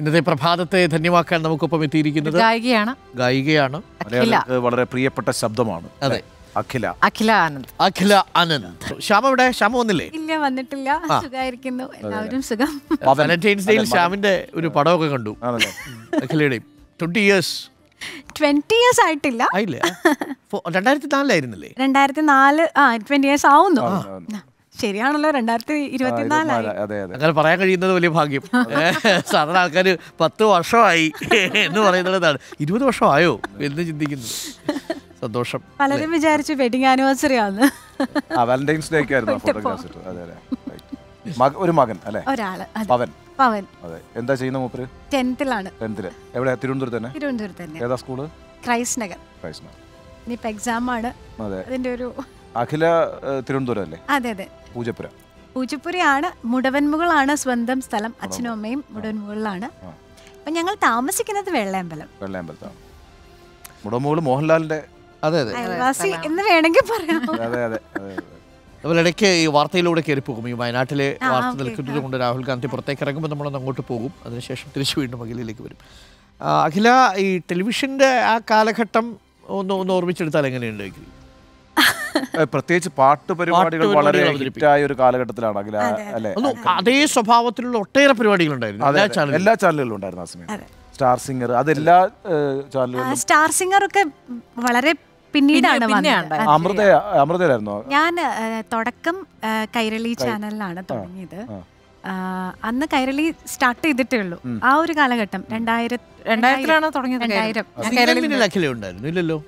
ഇന്നത്തെ പ്രഭാതത്തെ ധന്യമാക്കാൻ നമുക്കൊപ്പം എത്തിയിരിക്കുന്നത് ഗായികയാണ് ഗായികയാണ് വളരെ പ്രിയപ്പെട്ട ശബ്ദമാണ് അതെ അഖില അഖില ആനന്ദ് അഖില ആനന്ദ് ശ്യാമ ഇവിടെ ശ്യാമ വന്നില്ലേ ഇല്ല വന്നിട്ടില്ല സുഖായിരിക്കുന്നു എല്ലാവരും സുഖം വാലന്റൈൻസ് ഡേയിൽ ശ്യാമിന്റെ ഒരു പടമൊക്കെ കണ്ടു അഖിലയുടെ ട്വന്റി ഇയേഴ്സ് ട്വന്റി ഇയേഴ്സ് ആയിട്ടില്ല രണ്ടായിരത്തി നാലിലായിരുന്നില്ലേ രണ്ടായിരത്തി നാല് ആ ട്വന്റി ഇയേഴ്സ് ആവുന്നു ശരിയാണല്ലോ രണ്ടായിരത്തി ഇരുപത്തിനാലായി അങ്ങനെ പറയാൻ കഴിയുന്നത് വലിയ ഭാഗ്യം സാധാരണ ആൾക്കാർ പത്ത് വർഷമായി എന്ന് പറയുന്നതാണ് ഇരുപത് വർഷമായോ എന്ന് ചിന്തിക്കുന്നു സന്തോഷം പലരും വിചാരിച്ചു വെഡിങ് ആനിവേഴ്സറി ആണ് വാലന്റൈൻസ് ഡേ ആയിരുന്നു ഫോട്ടോഗ്രാഫർ അതെ ഒരു മകൻ അല്ലേ ഒരാള് പവൻ പവൻ അതെ എന്താ ചെയ്യുന്ന മൂപ്പര് ടെൻത്തിലാണ് ടെൻത്തില് എവിടെ തിരുവനന്തപുരത്ത് തന്നെ തിരുവനന്തപുരത്ത് തന്നെ ഏതാ school Christ Nagar Christ Nagar ഇനിയിപ്പോ എക്സാം ആണ് അതെ അതിന്റെ ഒരു അഖില തിരുവനന്തപുരം അല്ലേ അതെ അതെ പൂജപ്പുര പൂജപ്പുരയാണ് മുടവൻമുകളാണ് സ്വന്തം സ്ഥലം അച്ഛനും അമ്മയും മുടവൻമുകളിലാണ് അപ്പൊ ഞങ്ങൾ താമസിക്കുന്നത് വെള്ളയമ്പലം വെള്ളയമ്പലത്താണ് മുടവൻമുകൾ മോഹൻലാലിന്റെ അതെ അതെ എന്ന് വേണമെങ്കിൽ പറയാം അതെ അതെ അതുപോലെ ഇടയ്ക്ക് ഈ വാർത്തയിലൂടെ കയറി പോകും ഈ വയനാട്ടിലെ വാർത്ത നിൽക്കുന്നത് കൊണ്ട് രാഹുൽ ഗാന്ധി പുറത്തേക്ക് ഇറങ്ങുമ്പോൾ നമ്മളൊന്ന് അങ്ങോട്ട് പോകും അതിനുശേഷം തിരിച്ചു വീണ്ടും അഖിലയിലേക്ക് വരും അഖില ഈ ടെലിവിഷൻ്റെ ആ കാലഘട്ടം ഒന്ന് ഒന്ന് ഓർമ്മിച്ചെടുത്താൽ എങ്ങനെയുണ്ട് പ്രത്യേകിച്ച് പാട്ട് പരിപാടികൾ വളരെ ഹിറ്റായ ഒരു കാലഘട്ടത്തിലാണ് അതേ സ്വഭാവത്തിലുള്ള ഒട്ടേറെ പരിപാടികൾ ഉണ്ടായിരുന്നു എല്ലാ ചാനലുകളിലും ഉണ്ടായിരുന്നു ആ സമയം സ്റ്റാർ സിംഗർ അതെല്ലാ ചാനലുകളും സ്റ്റാർ സിംഗർ ഒക്കെ വളരെ പിന്നീടാണ് അമൃത അമൃതയിലായിരുന്നോ ഞാൻ തുടക്കം കൈരളി ചാനലിലാണ് തുടങ്ങിയത് അന്ന് കൈരളി സ്റ്റാർട്ട് ചെയ്തിട്ടേ ഉള്ളൂ ആ ഒരു കാലഘട്ടം രണ്ടായിരത്തി രണ്ടായിരത്തിലാണോ തുടങ്ങിയത്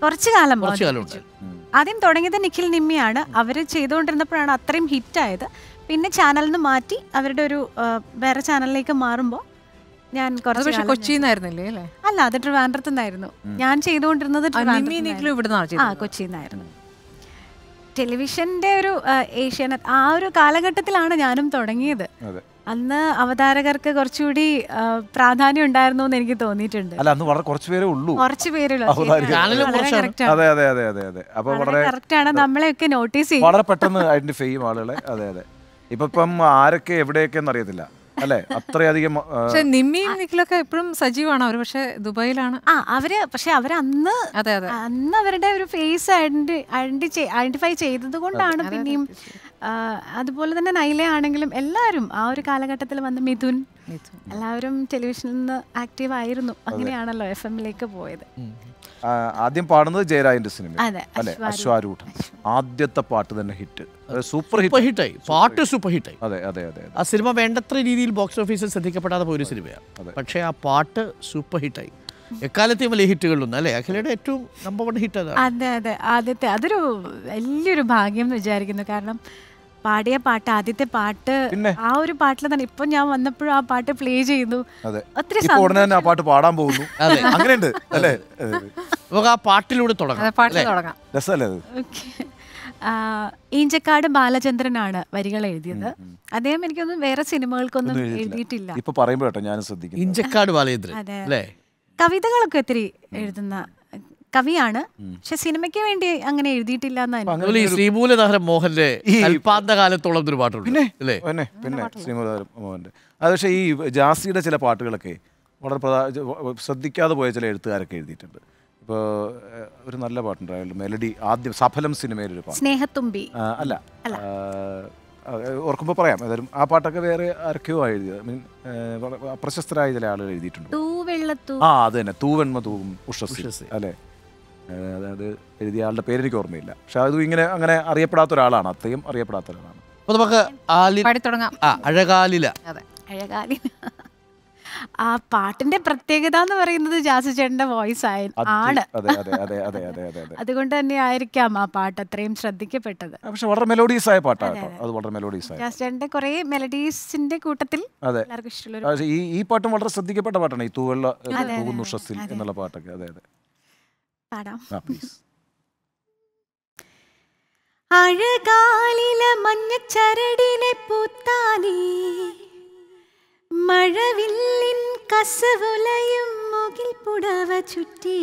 കുറച്ചു കാലം ആദ്യം തുടങ്ങിയത് നിഖിൽ നിമ്മിയാണ് അവര് ചെയ്തുകൊണ്ടിരുന്നപ്പോഴാണ് അത്രയും ഹിറ്റ് ആയത് പിന്നെ ചാനലിൽ നിന്ന് മാറ്റി അവരുടെ ഒരു വേറെ ചാനലിലേക്ക് മാറുമ്പോൾ ഞാൻ കുറച്ച് കൊച്ചിന്നായിരുന്നില്ലേ അല്ല അത് ട്രിവാൻഡ്രത്തു നിന്നായിരുന്നു ഞാൻ ചെയ്തുകൊണ്ടിരുന്നത് ആ കൊച്ചിന്നായിരുന്നു ടെലിവിഷന്റെ ഒരു ഏഷ്യാനെറ്റ് ആ ഒരു കാലഘട്ടത്തിലാണ് ഞാനും തുടങ്ങിയത് അന്ന് അവതാരകർക്ക് കുറച്ചുകൂടി പ്രാധാന്യം ഉണ്ടായിരുന്നു എന്ന് എനിക്ക് തോന്നിയിട്ടുണ്ട് അല്ല അന്ന് വളരെ കുറച്ച് പേരേ ഉള്ളൂ കുറച്ച് അതെ അതെ അതെ അതെ അതെ അപ്പോൾ ആണ് നമ്മളെയൊക്കെ നോട്ടീസ് ചെയ്യും വളരെ പെട്ടെന്ന് ഐഡന്റിഫൈ ചെയ്യും ആളുകളെ അതെ അതെ ഇപ്പൊ ഇപ്പം ആരൊക്കെ എവിടെയൊക്കെ എന്നറിയത്തില്ല അല്ലെ അത്രയധികം പക്ഷെ നിമ്മിയും നിഖിലൊക്കെ എപ്പോഴും സജീവമാണ് അവര് പക്ഷെ ദുബായിലാണ് ആ അവര് പക്ഷെ അവർ അന്ന് അതെ അതെ അന്ന് അവരുടെ ഒരു ഫേസ് ഐഡന്റി ഐഡന്റിഫൈ ചെയ്തത് കൊണ്ടാണ് പിന്നെയും അതുപോലെ തന്നെ നൈല ആണെങ്കിലും എല്ലാവരും ആ ഒരു കാലഘട്ടത്തിൽ വന്ന് മിഥുൻ എല്ലാവരും ടെലിവിഷനിൽ നിന്ന് ആക്റ്റീവ് ആയിരുന്നു അങ്ങനെയാണല്ലോ എഫ് എമ്മിലേക്ക് പോയത് ആദ്യം പാടുന്നത് ജയരാജന്റെ സിനിമ അതെ അശ്വാരൂഢ ആദ്യത്തെ പാട്ട് തന്നെ ഹിറ്റ് സൂപ്പർ ഹിറ്റ് ഹിറ്റായി പാട്ട് സൂപ്പർ ഹിറ്റായി അതെ അതെ അതെ ആ സിനിമ വേണ്ടത്ര രീതിയിൽ ബോക്സ് ഓഫീസിൽ ശ്രദ്ധിക്കപ്പെടാതെ പോയൊരു സിനിമയാണ് പക്ഷേ ആ പാട്ട് സൂപ്പർ ഹിറ്റായി എക്കാലത്തെയും വലിയ ഹിറ്റുകളൊന്നും അല്ലേ അഖിലയുടെ ഏറ്റവും നമ്പർ വൺ ഹിറ്റ് അതെ അതെ ആദ്യത്തെ അതൊരു വലിയൊരു ഭാഗ്യം എന്ന് വിചാരിക്കുന്നു കാരണം പാടിയ പാട്ട് ആദ്യത്തെ പാട്ട് ആ ഒരു പാട്ടിൽ തന്നെ ഇപ്പൊ ഞാൻ വന്നപ്പോഴും ആ പാട്ട് പ്ലേ ചെയ്തു ഉടനെ തന്നെ ആ പാട്ട് പാടാൻ പോകുന്നു അങ്ങനെയുണ്ട് അല്ലേ നമുക്ക് ആ പാട്ടിലൂടെ തുടങ്ങാം രസമല്ലേ ഈഞ്ചക്കാട് ബാലചന്ദ്രനാണ് വരികൾ എഴുതിയത് അദ്ദേഹം എനിക്കൊന്നും വേറെ സിനിമകൾക്കൊന്നും എഴുതിയിട്ടില്ല ഇപ്പൊ പറയുമ്പോട്ടോ ഞാൻ ശ്രദ്ധിക്കുന്നു ഈഞ്ചക്കാട് ബാലചന്ദ്രൻ അല്ലേ കവിതകളൊക്കെ ഒത്തിരി എഴുതുന്ന കവിയാണ് പക്ഷെ സിനിമയ്ക്ക് വേണ്ടി അങ്ങനെ എഴുതിയിട്ടില്ല എന്നാണ് ശ്രീമൂലധാരം മോഹന്റെ കാലത്തോളം ഒരു പാട്ടുണ്ട് പിന്നെ പിന്നെ മോഹന്റെ അത് പക്ഷേ ഈ ജാസിയുടെ ചില പാട്ടുകളൊക്കെ വളരെ പ്രധാന ശ്രദ്ധിക്കാതെ പോയ ചില എഴുത്തുകാരൊക്കെ എഴുതിയിട്ടുണ്ട് ഇപ്പോ ഒരു നല്ല പാട്ടുണ്ടായിരുന്നു മെലഡി ആദ്യം സഫലം സിനിമയിലൊരു പാട്ട് സ്നേഹത്തുമ്പി അല്ല ഓർക്കുമ്പോൾ പറയാം ഏതായാലും ആ പാട്ടൊക്കെ വേറെ ആരൊക്കെയോ എഴുതിയത് മീൻ പ്രശസ്തരായ ചില ആളുകൾ എഴുതിയിട്ടുണ്ട് ആ അത് തന്നെ തൂവെണ്മ തൂവും ഉഷസ് അല്ലേ അത് എഴുതിയ ആളുടെ പേര് എനിക്ക് ഓർമ്മയില്ല പക്ഷെ അത് ഇങ്ങനെ അങ്ങനെ അറിയപ്പെടാത്ത ഒരാളാണ് അത്രയും അറിയപ്പെടാത്ത ഒരാളാണ് അപ്പോൾ നമുക്ക് അഴകാലില ആ പാട്ടിന്റെ പ്രത്യേകത എന്ന് പറയുന്നത് ചേട്ടന്റെ വോയിസ് ആയ ആണ് അതുകൊണ്ട് തന്നെ ആയിരിക്കാം ആ പാട്ട് അത്രയും ശ്രദ്ധിക്കപ്പെട്ടത് പക്ഷെ വളരെ മെലോഡീസ് ആയ പാട്ടാണ് അത് വളരെ കുറെ മെലഡീസിന്റെ കൂട്ടത്തിൽ ഈ ഈ പാട്ടും വളരെ ശ്രദ്ധിക്കപ്പെട്ട പാട്ടാണ് ഈ തൂവെള്ള എന്നുള്ള പാട്ടൊക്കെ അതെ അതെ പാടാം അഴകാലിലെ മഞ്ഞച്ചരടിനെ പൂത്താലി മഴവില്ലിൻ കസവുലയും മുകിൽ പുടവ ചുറ്റി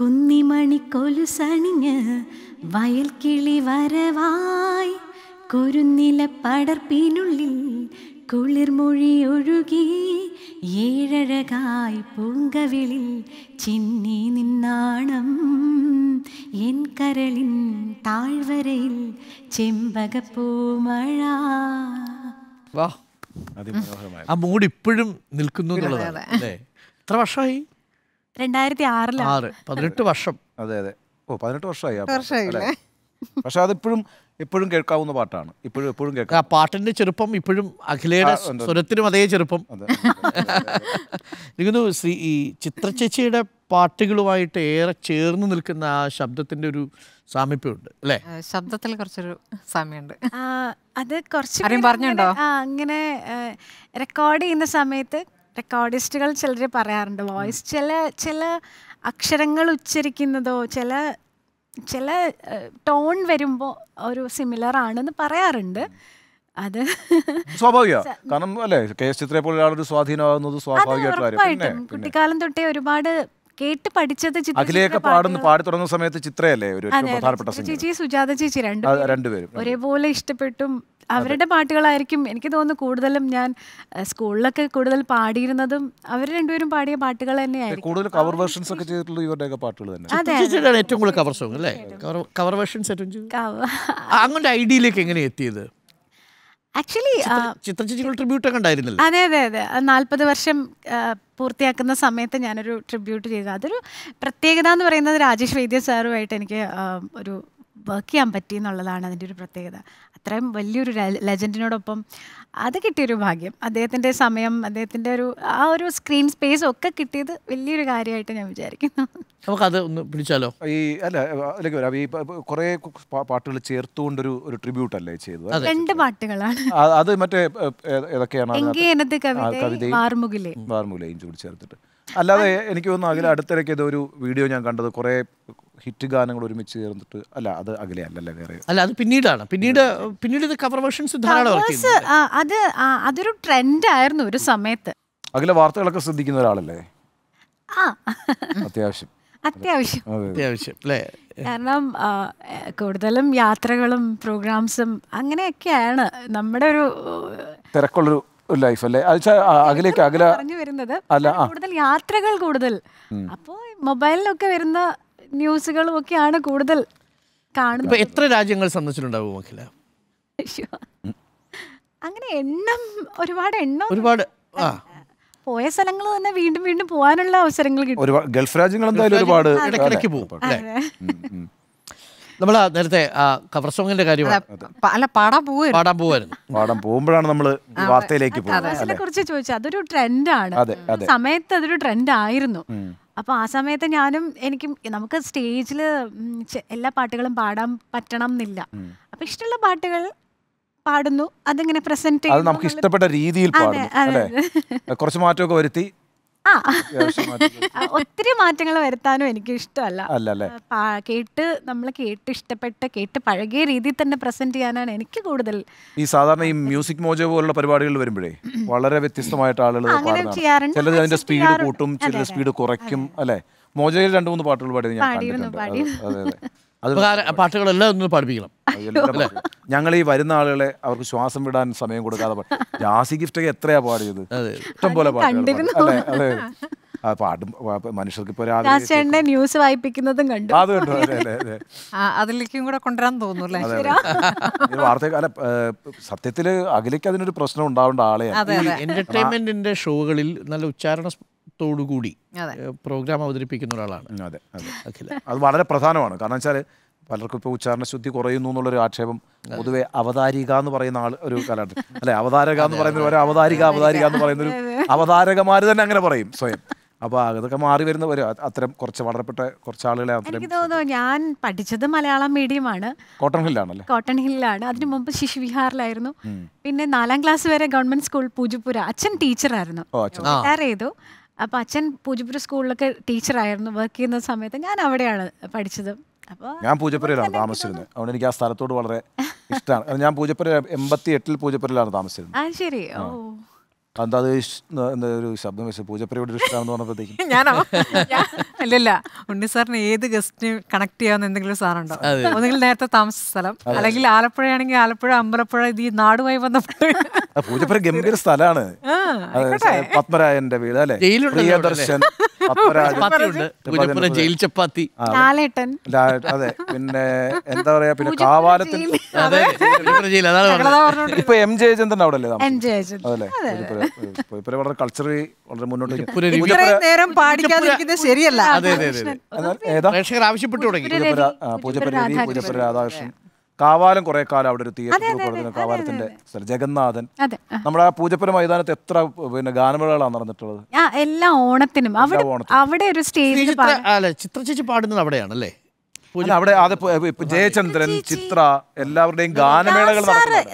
കുന്നിമണിക്കൊലുസണിഞ്ഞ് വയൽക്കിളി വരവായി കുരുന്നില പടർപ്പിനുള്ളിൽ കുളിർമൊഴിയൊഴുകി ഏഴഴകായി പൂങ്കവിളിൽ ചിന്നി നിന്നാണം എൻ കരളിൻ താഴ്വരയിൽ ചെമ്പകപ്പൂമഴ വാ ആ മൂഡ് ഇപ്പോഴും നിൽക്കുന്നു എത്ര വർഷമായി രണ്ടായിരത്തി ആറിൽ ആറ് പതിനെട്ട് വർഷം അതെ അതെ ഓ പതിനെട്ട് വർഷമായി വർഷമായി പക്ഷെ അതിപ്പോഴും ഇപ്പോഴും കേൾക്കാവുന്ന പാട്ടാണ് ഇപ്പോഴും എപ്പോഴും കേൾക്കാം ആ പാട്ടിന്റെ ചെറുപ്പം ഇപ്പോഴും അഖിലയുടെ സ്വരത്തിനും അതേ ചെറുപ്പം എനിക്കൊന്നു ശ്രീ ഈ ചിത്രചേച്ചിയുടെ പാട്ടുകളുമായിട്ട് ഏറെ ചേർന്ന് നിൽക്കുന്ന ആ ശബ്ദത്തിന്റെ ഒരു സാമീപ്യമുണ്ട് അല്ലേ ശബ്ദത്തിൽ കുറച്ചൊരു സാമ്യമുണ്ട് അത് കുറച്ച് പറഞ്ഞുണ്ടോ അങ്ങനെ റെക്കോർഡ് ചെയ്യുന്ന സമയത്ത് റെക്കോർഡിസ്റ്റുകൾ ചിലർ പറയാറുണ്ട് വോയിസ് ചില ചില അക്ഷരങ്ങൾ ഉച്ചരിക്കുന്നതോ ചില ചില ടോൺ വരുമ്പോൾ ഒരു സിമിലർ ആണെന്ന് പറയാറുണ്ട് അത് കുട്ടിക്കാലം തൊട്ടേ ഒരുപാട് കേട്ട് പഠിച്ചത് അഖിലയൊക്കെ പാടി തുടങ്ങുന്ന സമയത്ത് ചിത്രയല്ലേ ഒരു ചേച്ചി സുജാത ചേച്ചി രണ്ടുപേരും ഒരേപോലെ ഇഷ്ടപ്പെട്ടും അവരുടെ പാട്ടുകളായിരിക്കും എനിക്ക് തോന്നുന്നു കൂടുതലും ഞാൻ സ്കൂളിലൊക്കെ കൂടുതൽ പാടിയിരുന്നതും അവർ രണ്ടുപേരും പാടിയ പാട്ടുകൾ തന്നെയായിരുന്നു കൂടുതൽ കവർ വേർഷൻസ് ഒക്കെ ചെയ്തിട്ടുള്ള ഇവരുടെയൊക്കെ പാട്ടുകൾ തന്നെ ഏറ്റവും കൂടുതൽ കവർ സോങ് അല്ലേ കവർ വേർഷൻസ് ഏറ്റവും അങ്ങോട്ട് ഐഡിയയിലേക്ക് എങ്ങനെ എത്തിയത് ആക്ച്വലി ട്രിബ്യൂട്ട് ഒക്കെ അതെ അതെ അതെ നാൽപ്പത് വർഷം പൂർത്തിയാക്കുന്ന സമയത്ത് ഞാനൊരു ട്രിബ്യൂട്ട് ചെയ്തു അതൊരു പ്രത്യേകത എന്ന് പറയുന്നത് രാജേഷ് വൈദ്യ സാറുമായിട്ട് എനിക്ക് ഒരു വർക്ക് ചെയ്യാൻ പറ്റി എന്നുള്ളതാണ് അതിൻ്റെ ഒരു പ്രത്യേകത അത്രയും വലിയൊരു ലെജൻഡിനോടൊപ്പം അത് കിട്ടിയൊരു ഭാഗ്യം അദ്ദേഹത്തിൻ്റെ സമയം അദ്ദേഹത്തിൻ്റെ ഒരു ആ ഒരു സ്ക്രീൻ സ്പേസ് ഒക്കെ കിട്ടിയത് വലിയൊരു കാര്യമായിട്ട് ഞാൻ വിചാരിക്കുന്നു നമുക്കത് ഒന്ന് പിടിച്ചാലോ ഈ അല്ല അതിലേക്ക് ഈ കുറേ പാട്ടുകൾ ചേർത്തുകൊണ്ടൊരു ഒരു ട്രിബ്യൂട്ട് അല്ലേ ചെയ്തത് രണ്ട് പാട്ടുകളാണ് അത് മറ്റേ ഏതൊക്കെയാണ് കൂടി ചേർത്തിട്ട് അല്ലാതെ എനിക്ക് തോന്നുന്നു അതിൽ അടുത്തിടയ്ക്ക് ഇതൊരു വീഡിയോ ഞാൻ കണ്ടത് കുറേ ഹിറ്റ് ഗാനങ്ങൾ ഒരുമിച്ച് ചേർന്നിട്ട് അല്ല അത് അകലെ അല്ലല്ല വേറെ അല്ല അത് പിന്നീടാണ് പിന്നീട് പിന്നീട് ഇത് കവർ വേർഷൻസ് അത് അതൊരു ട്രെൻഡ് ആയിരുന്നു ഒരു സമയത്ത് അകലെ വാർത്തകളൊക്കെ ശ്രദ്ധിക്കുന്ന ഒരാളല്ലേ അത്യാവശ്യം അത്യാവശ്യം അത്യാവശ്യം കാരണം കൂടുതലും യാത്രകളും പ്രോഗ്രാംസും അങ്ങനെയൊക്കെയാണ് നമ്മുടെ ഒരു തിരക്കുള്ളൊരു ലൈഫ് അല്ലേ അകലേക്ക് അകല പറഞ്ഞു വരുന്നത് കൂടുതൽ യാത്രകൾ കൂടുതൽ അപ്പോൾ മൊബൈലിലൊക്കെ വരുന്ന ന്യൂസുകളും ഒക്കെയാണ് കൂടുതൽ കാണുന്നത് എത്ര രാജ്യങ്ങൾ സന്ദർശിച്ചിട്ടുണ്ടാവും അഖില അങ്ങനെ എണ്ണം ഒരുപാട് എണ്ണം ഒരുപാട് പോയ സ്ഥലങ്ങൾ തന്നെ വീണ്ടും വീണ്ടും പോകാനുള്ള അവസരങ്ങൾ കിട്ടും ഗൾഫ് രാജ്യങ്ങൾ എന്തായാലും ഒരുപാട് ഇടയ്ക്കിടയ്ക്ക് പോകും നമ്മൾ നേരത്തെ കവർ സോങ്ങിന്റെ കാര്യമാണ് അല്ല പാടാൻ പോവായിരുന്നു പാടാൻ പോവായിരുന്നു പാടാൻ പോകുമ്പോഴാണ് നമ്മൾ വാർത്തയിലേക്ക് പോകുന്നത് അതിനെ കുറിച്ച് ചോദിച്ചത് അതൊരു ട്രെൻഡാണ് സമയത്ത് അതൊരു ട്രെൻഡ് ആയിരുന്നു അപ്പോൾ ആ സമയത്ത് ഞാനും എനിക്കും നമുക്ക് സ്റ്റേജിൽ എല്ലാ പാട്ടുകളും പാടാൻ പറ്റണം എന്നില്ല അപ്പോൾ ഇഷ്ടമുള്ള പാട്ടുകൾ പാടുന്നു അതിങ്ങനെ പ്രസന്റ് നമുക്ക് ഇഷ്ടപ്പെട്ട രീതിയിൽ കുറച്ച് മാറ്റമൊക്കെ വരുത്തി ആ ഒത്തിരി മാറ്റങ്ങൾ വരുത്താനും എനിക്ക് ഇഷ്ടമല്ല കേട്ട് നമ്മൾ കേട്ട് ഇഷ്ടപ്പെട്ട് കേട്ട് പഴകിയ രീതിയിൽ തന്നെ പ്രസന്റ് ചെയ്യാനാണ് എനിക്ക് കൂടുതൽ ഈ സാധാരണ ഈ മ്യൂസിക് മോജോ പോലുള്ള പരിപാടികളിൽ വരുമ്പോഴേ വളരെ വ്യത്യസ്തമായിട്ട് ആളുകൾ ചിലർ അതിന്റെ സ്പീഡ് കൂട്ടും ചില സ്പീഡ് കുറയ്ക്കും അല്ലെ മോജോയിൽ രണ്ടു മൂന്ന് പാട്ടുകൾ പാടിയത് ഞാൻ കണ്ടിട്ടുണ്ട് പാട്ടുകളെല്ലാം ഒന്ന് പഠിപ്പിക്കണം ഞങ്ങൾ ഈ വരുന്ന ആളുകളെ അവർക്ക് ശ്വാസം വിടാൻ സമയം കൊടുക്കാതെ ജാസി ഗിഫ്റ്റൊക്കെ എത്രയാ പാടിയത് ഇഷ്ടം പോലെ അതെ മനുഷ്യർക്ക് ഇപ്പോൾ രാവിലെ ന്യൂസ് വായിപ്പിക്കുന്നതും കണ്ടു അത് കണ്ടു അതിലേക്കും കൂടെ കൊണ്ടുവരാൻ തോന്നുന്നു വാർത്ത അല്ല സത്യത്തിൽ അഖിലേക്ക് അതിനൊരു പ്രശ്നം ഉണ്ടാവേണ്ട ആളെയാണ് എന്റർടൈൻമെന്റിന്റെ ഷോകളിൽ നല്ല ഉച്ചാരണ കൂടി പ്രോഗ്രാം അവതരിപ്പിക്കുന്ന ഒരാളാണ് അതെ അതെ അത് വളരെ പ്രധാനമാണ് കാരണം വെച്ചാൽ പലർക്കും ഇപ്പോൾ ഉച്ചാരണ ശുദ്ധി കുറയുന്നു എന്നുള്ളൊരു ആക്ഷേപം പൊതുവെ അവതാരിക എന്ന് പറയുന്ന ആൾ ഒരു കാലഘട്ടം അല്ലെ അവതാരക എന്ന് പറയുന്ന ഒരു അവതാരിക അവതാരിക എന്ന് പറയുന്നൊരു അവതാരകമാർ തന്നെ അങ്ങനെ പറയും സ്വയം അപ്പോൾ അതൊക്കെ മാറി വരുന്ന ഒരു അത്തരം കുറച്ച് വളരപ്പെട്ട കുറച്ച് ആളുകളെ എനിക്ക് തോന്നുന്നു ഞാൻ പഠിച്ചത് മലയാളം മീഡിയമാണ് കോട്ടൺ ഹില്ലാണല്ലോ കോട്ടൺ ഹില്ലാണ് അതിനു മുമ്പ് ശിശുവിഹാറിലായിരുന്നു പിന്നെ നാലാം ക്ലാസ് വരെ ഗവൺമെന്റ് സ്കൂൾ പൂജപ്പുര അച്ഛൻ ടീച്ചറായിരുന്നു റിട്ടയർ ചെയ്തു അപ്പോൾ അച്ഛൻ പൂജപ്പുര സ്കൂളിലൊക്കെ ടീച്ചറായിരുന്നു വർക്ക് ചെയ്യുന്ന സമയത്ത് ഞാൻ അവിടെയാണ് പഠിച്ചത് അപ്പോൾ ഞാൻ പൂജപ്പുരയിലാണ് താമസിച്ചിരുന്നത് അതുകൊണ്ട് എനിക്ക് ആ സ്ഥലത്തോട് വളരെ ഇഷ്ടമാണ് ഞാൻ പൂജപ്പുര എൺപത്തി എട്ടിൽ പൂജപ്പുരയിലാണ് താമസിച്ചിരുന്നത് ആ ശരി ഓ എന്താ അത് ഒരു ശബ്ദം വെച്ച് പൂജപ്രിയുടെ ഇഷ്ടമാണെന്ന് പറഞ്ഞപ്പോഴത്തേക്കും അല്ലല്ല ഉണ്ണി സാറിന് ഏത് ഗസ്റ്റിന് കണക്ട് ചെയ്യാവുന്ന എന്തെങ്കിലും സാറുണ്ടോ ഒന്നുകിൽ നേരത്തെ താമസ സ്ഥലം അല്ലെങ്കിൽ ആലപ്പുഴയാണെങ്കിൽ ആലപ്പുഴ അമ്പലപ്പുഴ ഇത് ഈ നാടുമായി ബന്ധപ്പെട്ട് പൂജപ്പുര ഗംഭീര സ്ഥലമാണ് പത്മരായന്റെ വീട് അല്ലെ പ്രിയദർശൻ ജയിൽ ചപ്പാത്തി അതെ പിന്നെ എന്താ പറയാ പിന്നെ കാവാലത്തിൽ ഇപ്പൊ എം ജയചന്ദ്രൻ അവിടെ അല്ലേ അതല്ലേ പുലിപ്പുര വളരെ കൾച്ചറി വളരെ മുന്നോട്ട് ശരിയല്ല പ്രേക്ഷകർ ആവശ്യപ്പെട്ടു തുടങ്ങി പൂജപ്പുര രവി പൂജപ്പുര രാധാകൃഷ്ണൻ കാവാലം കുറെ കാലം അവിടെ ഒരു തിയേറ്റർ പ്രവർത്തനം കാവാലത്തിന്റെ സ്ഥലം ജഗന്നാഥൻ നമ്മുടെ പൂജപ്പുര മൈതാനത്ത് എത്ര പിന്നെ ഗാനമേളകളാണ് നടന്നിട്ടുള്ളത് എല്ലാ ഓണത്തിനും അവിടെ ഒരു സ്റ്റേജ് ചിത്ര ചേച്ചി പാടുന്നത് അവിടെയാണല്ലേ അവിടെ ജയചന്ദ്രൻ ചിത്ര എല്ലാവരുടെയും ഗാനമേളകൾ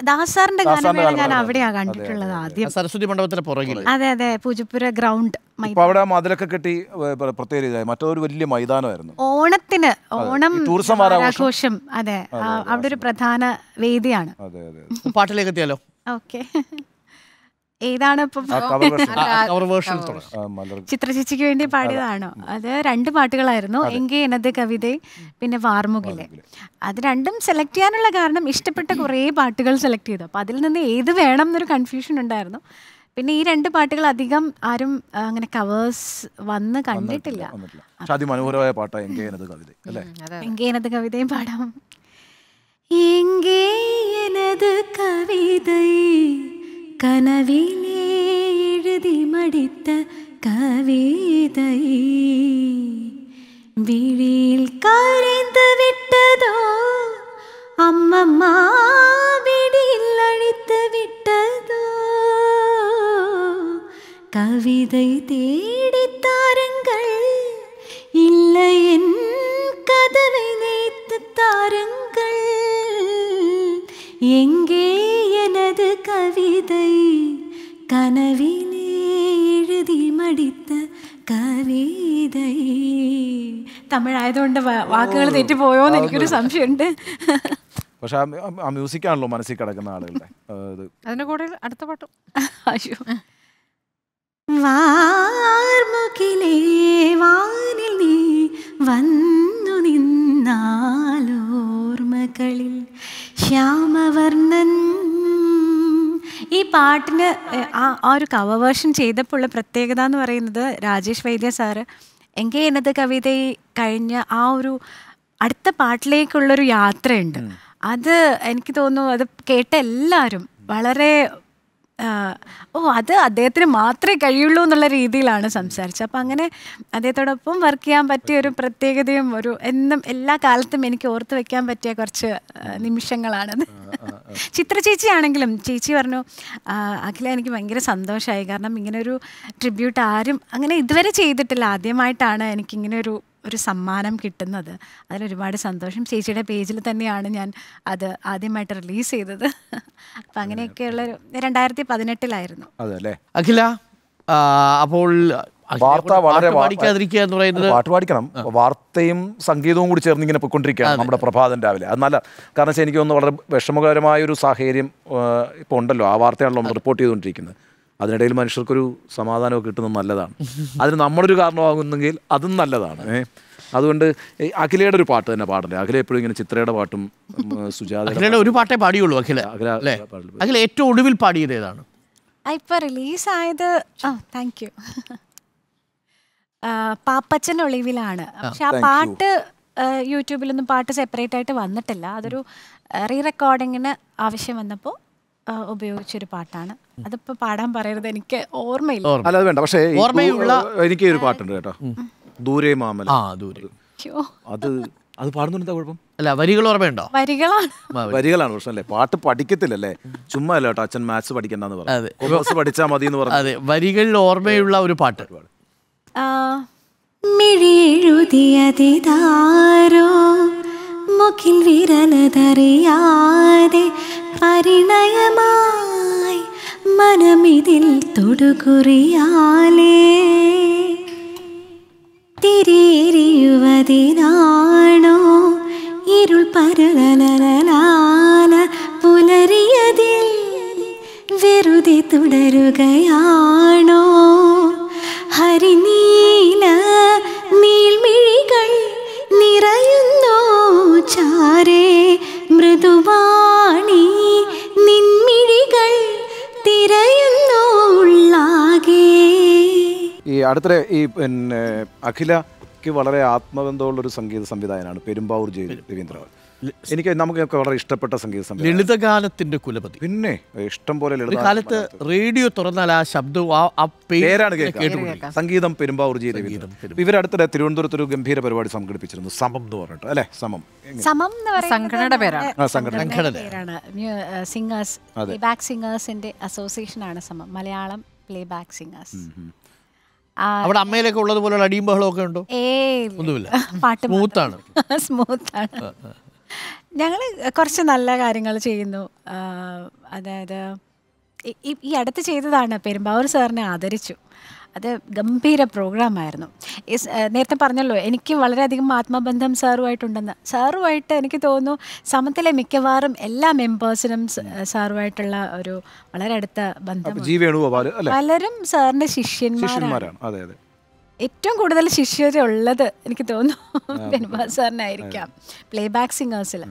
ദാസാറിന്റെ ഗാനമേള ഞാൻ അവിടെയാ കണ്ടിട്ടുള്ളത് ആദ്യം സരസ്വതി മണ്ഡപത്തിന്റെ പുറകിൽ അതെ അതെ പൂജപ്പുര ഗ്രൗണ്ട് ഇപ്പൊ അവിടെ മതിലൊക്കെ കെട്ടി പ്രത്യേക ഇതായി മറ്റൊരു വലിയ മൈതാനമായിരുന്നു ഓണത്തിന് ഓണം ടൂറിസം ആഘോഷം അതെ അവിടെ ഒരു പ്രധാന വേദിയാണ് പാട്ടിലേക്ക് എത്തിയാലോ ഓക്കെ ഏതാണ് ചിത്രചേച്ചിക്ക് വേണ്ടി പാടിയതാണോ അത് രണ്ട് പാട്ടുകളായിരുന്നു എങ്കെ എനത് കവിത പിന്നെ വാർമുകിലെ അത് രണ്ടും സെലക്ട് ചെയ്യാനുള്ള കാരണം ഇഷ്ടപ്പെട്ട കുറേ പാട്ടുകൾ സെലക്ട് ചെയ്തു അപ്പോൾ അതിൽ നിന്ന് ഏത് വേണം എന്നൊരു കൺഫ്യൂഷൻ ഉണ്ടായിരുന്നു പിന്നെ ഈ രണ്ട് പാട്ടുകൾ അധികം ആരും അങ്ങനെ കവേഴ്സ് വന്ന് കണ്ടിട്ടില്ല മനോഹരമായ പാട്ടാണ് എങ്കേനത് കവിത അല്ലേ കവിതയും പാടാം എങ്കേനത് കവിതയും கனவிலே எழுதி மடித்த கவிதை விழியில் கரைந்து விட்டதோ அம்மம்மா விடியில் அழித்து விட்டதோ கவிதை தேடித்தாருங்கள் இல்லை என் கதவை நினைத்து தாருங்கள் எங்க കവിതൈ കനവിലെ എഴുതി മടിത്ത കവിതൈ തമിഴായതുകൊണ്ട് വാക്കുകൾ തെറ്റിപ്പോയോ എന്ന് എനിക്കൊരു സംശയമുണ്ട് പക്ഷെ ആ മ്യൂസിക് ആണല്ലോ മനസ്സിൽ കിടക്കുന്ന ആളുകളുടെ അതിന്റെ കൂടെ അടുത്ത പാട്ടും അയ്യോ വാർമുഖിലേ വാനിൽ നീ വന്നു നിന്നാലോർമകളിൽ ശ്യാമവർണ്ണൻ ഈ പാട്ടിന് ആ ആ ഒരു കവർ വേർഷൻ ചെയ്തപ്പോൾ പ്രത്യേകത എന്ന് പറയുന്നത് രാജേഷ് വൈദ്യ സാറ് എങ്കിൽ എന്നത് കവിത കഴിഞ്ഞ ആ ഒരു അടുത്ത പാട്ടിലേക്കുള്ളൊരു യാത്രയുണ്ട് അത് എനിക്ക് തോന്നുന്നു അത് കേട്ട എല്ലാവരും വളരെ ഓ അത് അദ്ദേഹത്തിന് മാത്രമേ കഴിയുള്ളൂ എന്നുള്ള രീതിയിലാണ് സംസാരിച്ചത് അപ്പം അങ്ങനെ അദ്ദേഹത്തോടൊപ്പം വർക്ക് ചെയ്യാൻ പറ്റിയ ഒരു പ്രത്യേകതയും ഒരു എന്നും എല്ലാ കാലത്തും എനിക്ക് ഓർത്ത് വെക്കാൻ പറ്റിയ കുറച്ച് നിമിഷങ്ങളാണത് ചിത്ര ചേച്ചി ആണെങ്കിലും ചേച്ചി പറഞ്ഞു അഖില എനിക്ക് ഭയങ്കര സന്തോഷമായി കാരണം ഇങ്ങനെ ഒരു ട്രിബ്യൂട്ട് ആരും അങ്ങനെ ഇതുവരെ ചെയ്തിട്ടില്ല ആദ്യമായിട്ടാണ് എനിക്കിങ്ങനെ ഒരു ഒരു സമ്മാനം കിട്ടുന്നത് അതിലൊരുപാട് സന്തോഷം ചേച്ചിയുടെ പേജിൽ തന്നെയാണ് ഞാൻ അത് ആദ്യമായിട്ട് റിലീസ് ചെയ്തത് അപ്പം അങ്ങനെയൊക്കെയുള്ള ഒരു രണ്ടായിരത്തി പതിനെട്ടിലായിരുന്നു അതല്ലേ അഖില അപ്പോൾ വാർത്ത വളരെ പാടിക്കാതിരിക്കുക പറയുന്നത് പാട്ട് പാടിക്കണം വാർത്തയും സംഗീതവും കൂടി ചേർന്ന് ഇങ്ങനെ പോയിക്കൊണ്ടിരിക്കുകയാണ് നമ്മുടെ പ്രഭാതം രാവിലെ അത് നല്ല കാരണം എനിക്ക് തോന്നുന്നു വളരെ വിഷമകരമായ ഒരു സാഹചര്യം ഇപ്പോൾ ഉണ്ടല്ലോ ആ വാർത്തയാണല്ലോ നമ്മൾ റിപ്പോർട്ട് ചെയ്തുകൊണ്ടിരിക്കുന്നത് അതിനിടയിൽ മനുഷ്യർക്കൊരു സമാധാനമൊക്കെ കിട്ടുന്നത് നല്ലതാണ് അതിന് നമ്മളൊരു കാരണമാകുന്നെങ്കിൽ അതും നല്ലതാണ് അതുകൊണ്ട് അഖിലയുടെ ഒരു പാട്ട് തന്നെ പാടണ്ടേ അഖില എപ്പോഴും ഇങ്ങനെ ചിത്രയുടെ പാട്ടും സുജാത ഒരു പാട്ടേ പാടിയുള്ളൂ അഖില അഖില ഏറ്റവും ഒടുവിൽ പാടിയത് ഏതാണ് ഇപ്പൊ റിലീസ് ആയത് താങ്ക് യു പാപ്പച്ചൻ ഒളിവിലാണ് പക്ഷെ ആ പാട്ട് യൂട്യൂബിലൊന്നും പാട്ട് സെപ്പറേറ്റ് ആയിട്ട് വന്നിട്ടില്ല അതൊരു റീ റെക്കോർഡിങ്ങിന് ആവശ്യം വന്നപ്പോൾ ഉപയോഗിച്ചൊരു പാട്ടാണ് അതിപ്പോ പാടാൻ പറയരുത് എനിക്ക് ഓർമ്മയില്ല അല്ല അത് വേണ്ട പക്ഷേ ഓർമ്മയുള്ള എനിക്ക് ഒരു പാട്ടുണ്ട് കേട്ടോ ദൂരെ മാമല ആ ദൂരെ അത് അത് പാടുന്നുണ്ടോ കുഴപ്പം അല്ല വരികൾ ഓർമ്മയുണ്ടോ വരികളാണ് വരികളാണ് പ്രശ്നം അല്ലേ പാട്ട് പഠിക്കത്തില്ലല്ലേ ചുമ്മാ അല്ല കേട്ടോ അച്ഛൻ മാത്സ് പഠിക്കണ്ടെന്ന് പറഞ്ഞു പഠിച്ചാൽ മതി എന്ന് പറഞ്ഞു അതെ വരികളിൽ ഓർമ്മയുള്ള ഒരു പാട്ട് മിഴിയെഴുതിയതിതാരോ മുഖിൽ വിരലതറിയാതെ പരിണയമായി മനമിതിൽ തൊടുകുറിയാലേ തിരിയുവതിനാണോ ഇരുൾ പരലലാല പുലരിയതിൽ വെറുതെ തുടരുകയാണോ ഹരിനി അടുത്തിടെ ഈ പിന്നെ അഖിലയ്ക്ക് വളരെ ആത്മബന്ധമുള്ളൊരു സംഗീത സംവിധായകനാണ് പെരുമ്പാവൂർ ജയിൽ രവീന്ദ്ര എനിക്ക് നമുക്ക് വളരെ ഇഷ്ടപ്പെട്ട സംഗീത സംവിധാനം ലളിതഗാനത്തിന്റെ കുലപതി പിന്നെ ഇഷ്ടം പോലെ കാലത്ത് റേഡിയോ തുറന്നാൽ ആ ശബ്ദവും സംഗീതം പെരുമ്പാവൂർ ജെ രവീന്ദ്രൻ ഇവരടുത്തിടെ തിരുവനന്തപുരത്ത് ഒരു ഗംഭീര പരിപാടി സംഘടിപ്പിച്ചിരുന്നു സമം എന്ന് പറഞ്ഞിട്ട് അല്ലെ സമം സമം സിംഗേഴ്സിന്റെ അസോസിയേഷൻ ആണ് സമം മലയാളം പ്ലേ ബാക്ക് സിംഗേഴ്സ് അവിടെ അമ്മയിലൊക്കെ ഉള്ളതുപോലെയുള്ള അടിയും ബഹളമൊക്കെ ഉണ്ടോ ഒന്നുമില്ല പാട്ട് സ്മൂത്താണ് സ്മൂത്താണ് ഞങ്ങൾ കുറച്ച് നല്ല കാര്യങ്ങൾ ചെയ്യുന്നു അതായത് ഈ അടുത്ത് ചെയ്തതാണ് പെരുമ്പാവൂർ സാറിനെ ആദരിച്ചു അത് ഗംഭീര പ്രോഗ്രാമായിരുന്നു നേരത്തെ പറഞ്ഞല്ലോ എനിക്ക് വളരെയധികം ആത്മബന്ധം സാറുമായിട്ടുണ്ടെന്ന് സാറുമായിട്ട് എനിക്ക് തോന്നുന്നു സമത്തിലെ മിക്കവാറും എല്ലാ മെമ്പേഴ്സിനും സാറുമായിട്ടുള്ള ഒരു വളരെ അടുത്ത ബന്ധം പലരും സാറിൻ്റെ ശിഷ്യന്മാരാണ് ഏറ്റവും കൂടുതൽ ശിഷ്യരുള്ളത് എനിക്ക് തോന്നുന്നു പെരുമാൾ സാറിനായിരിക്കാം പ്ലേ ബാക്ക് സിംഗേഴ്സിൽ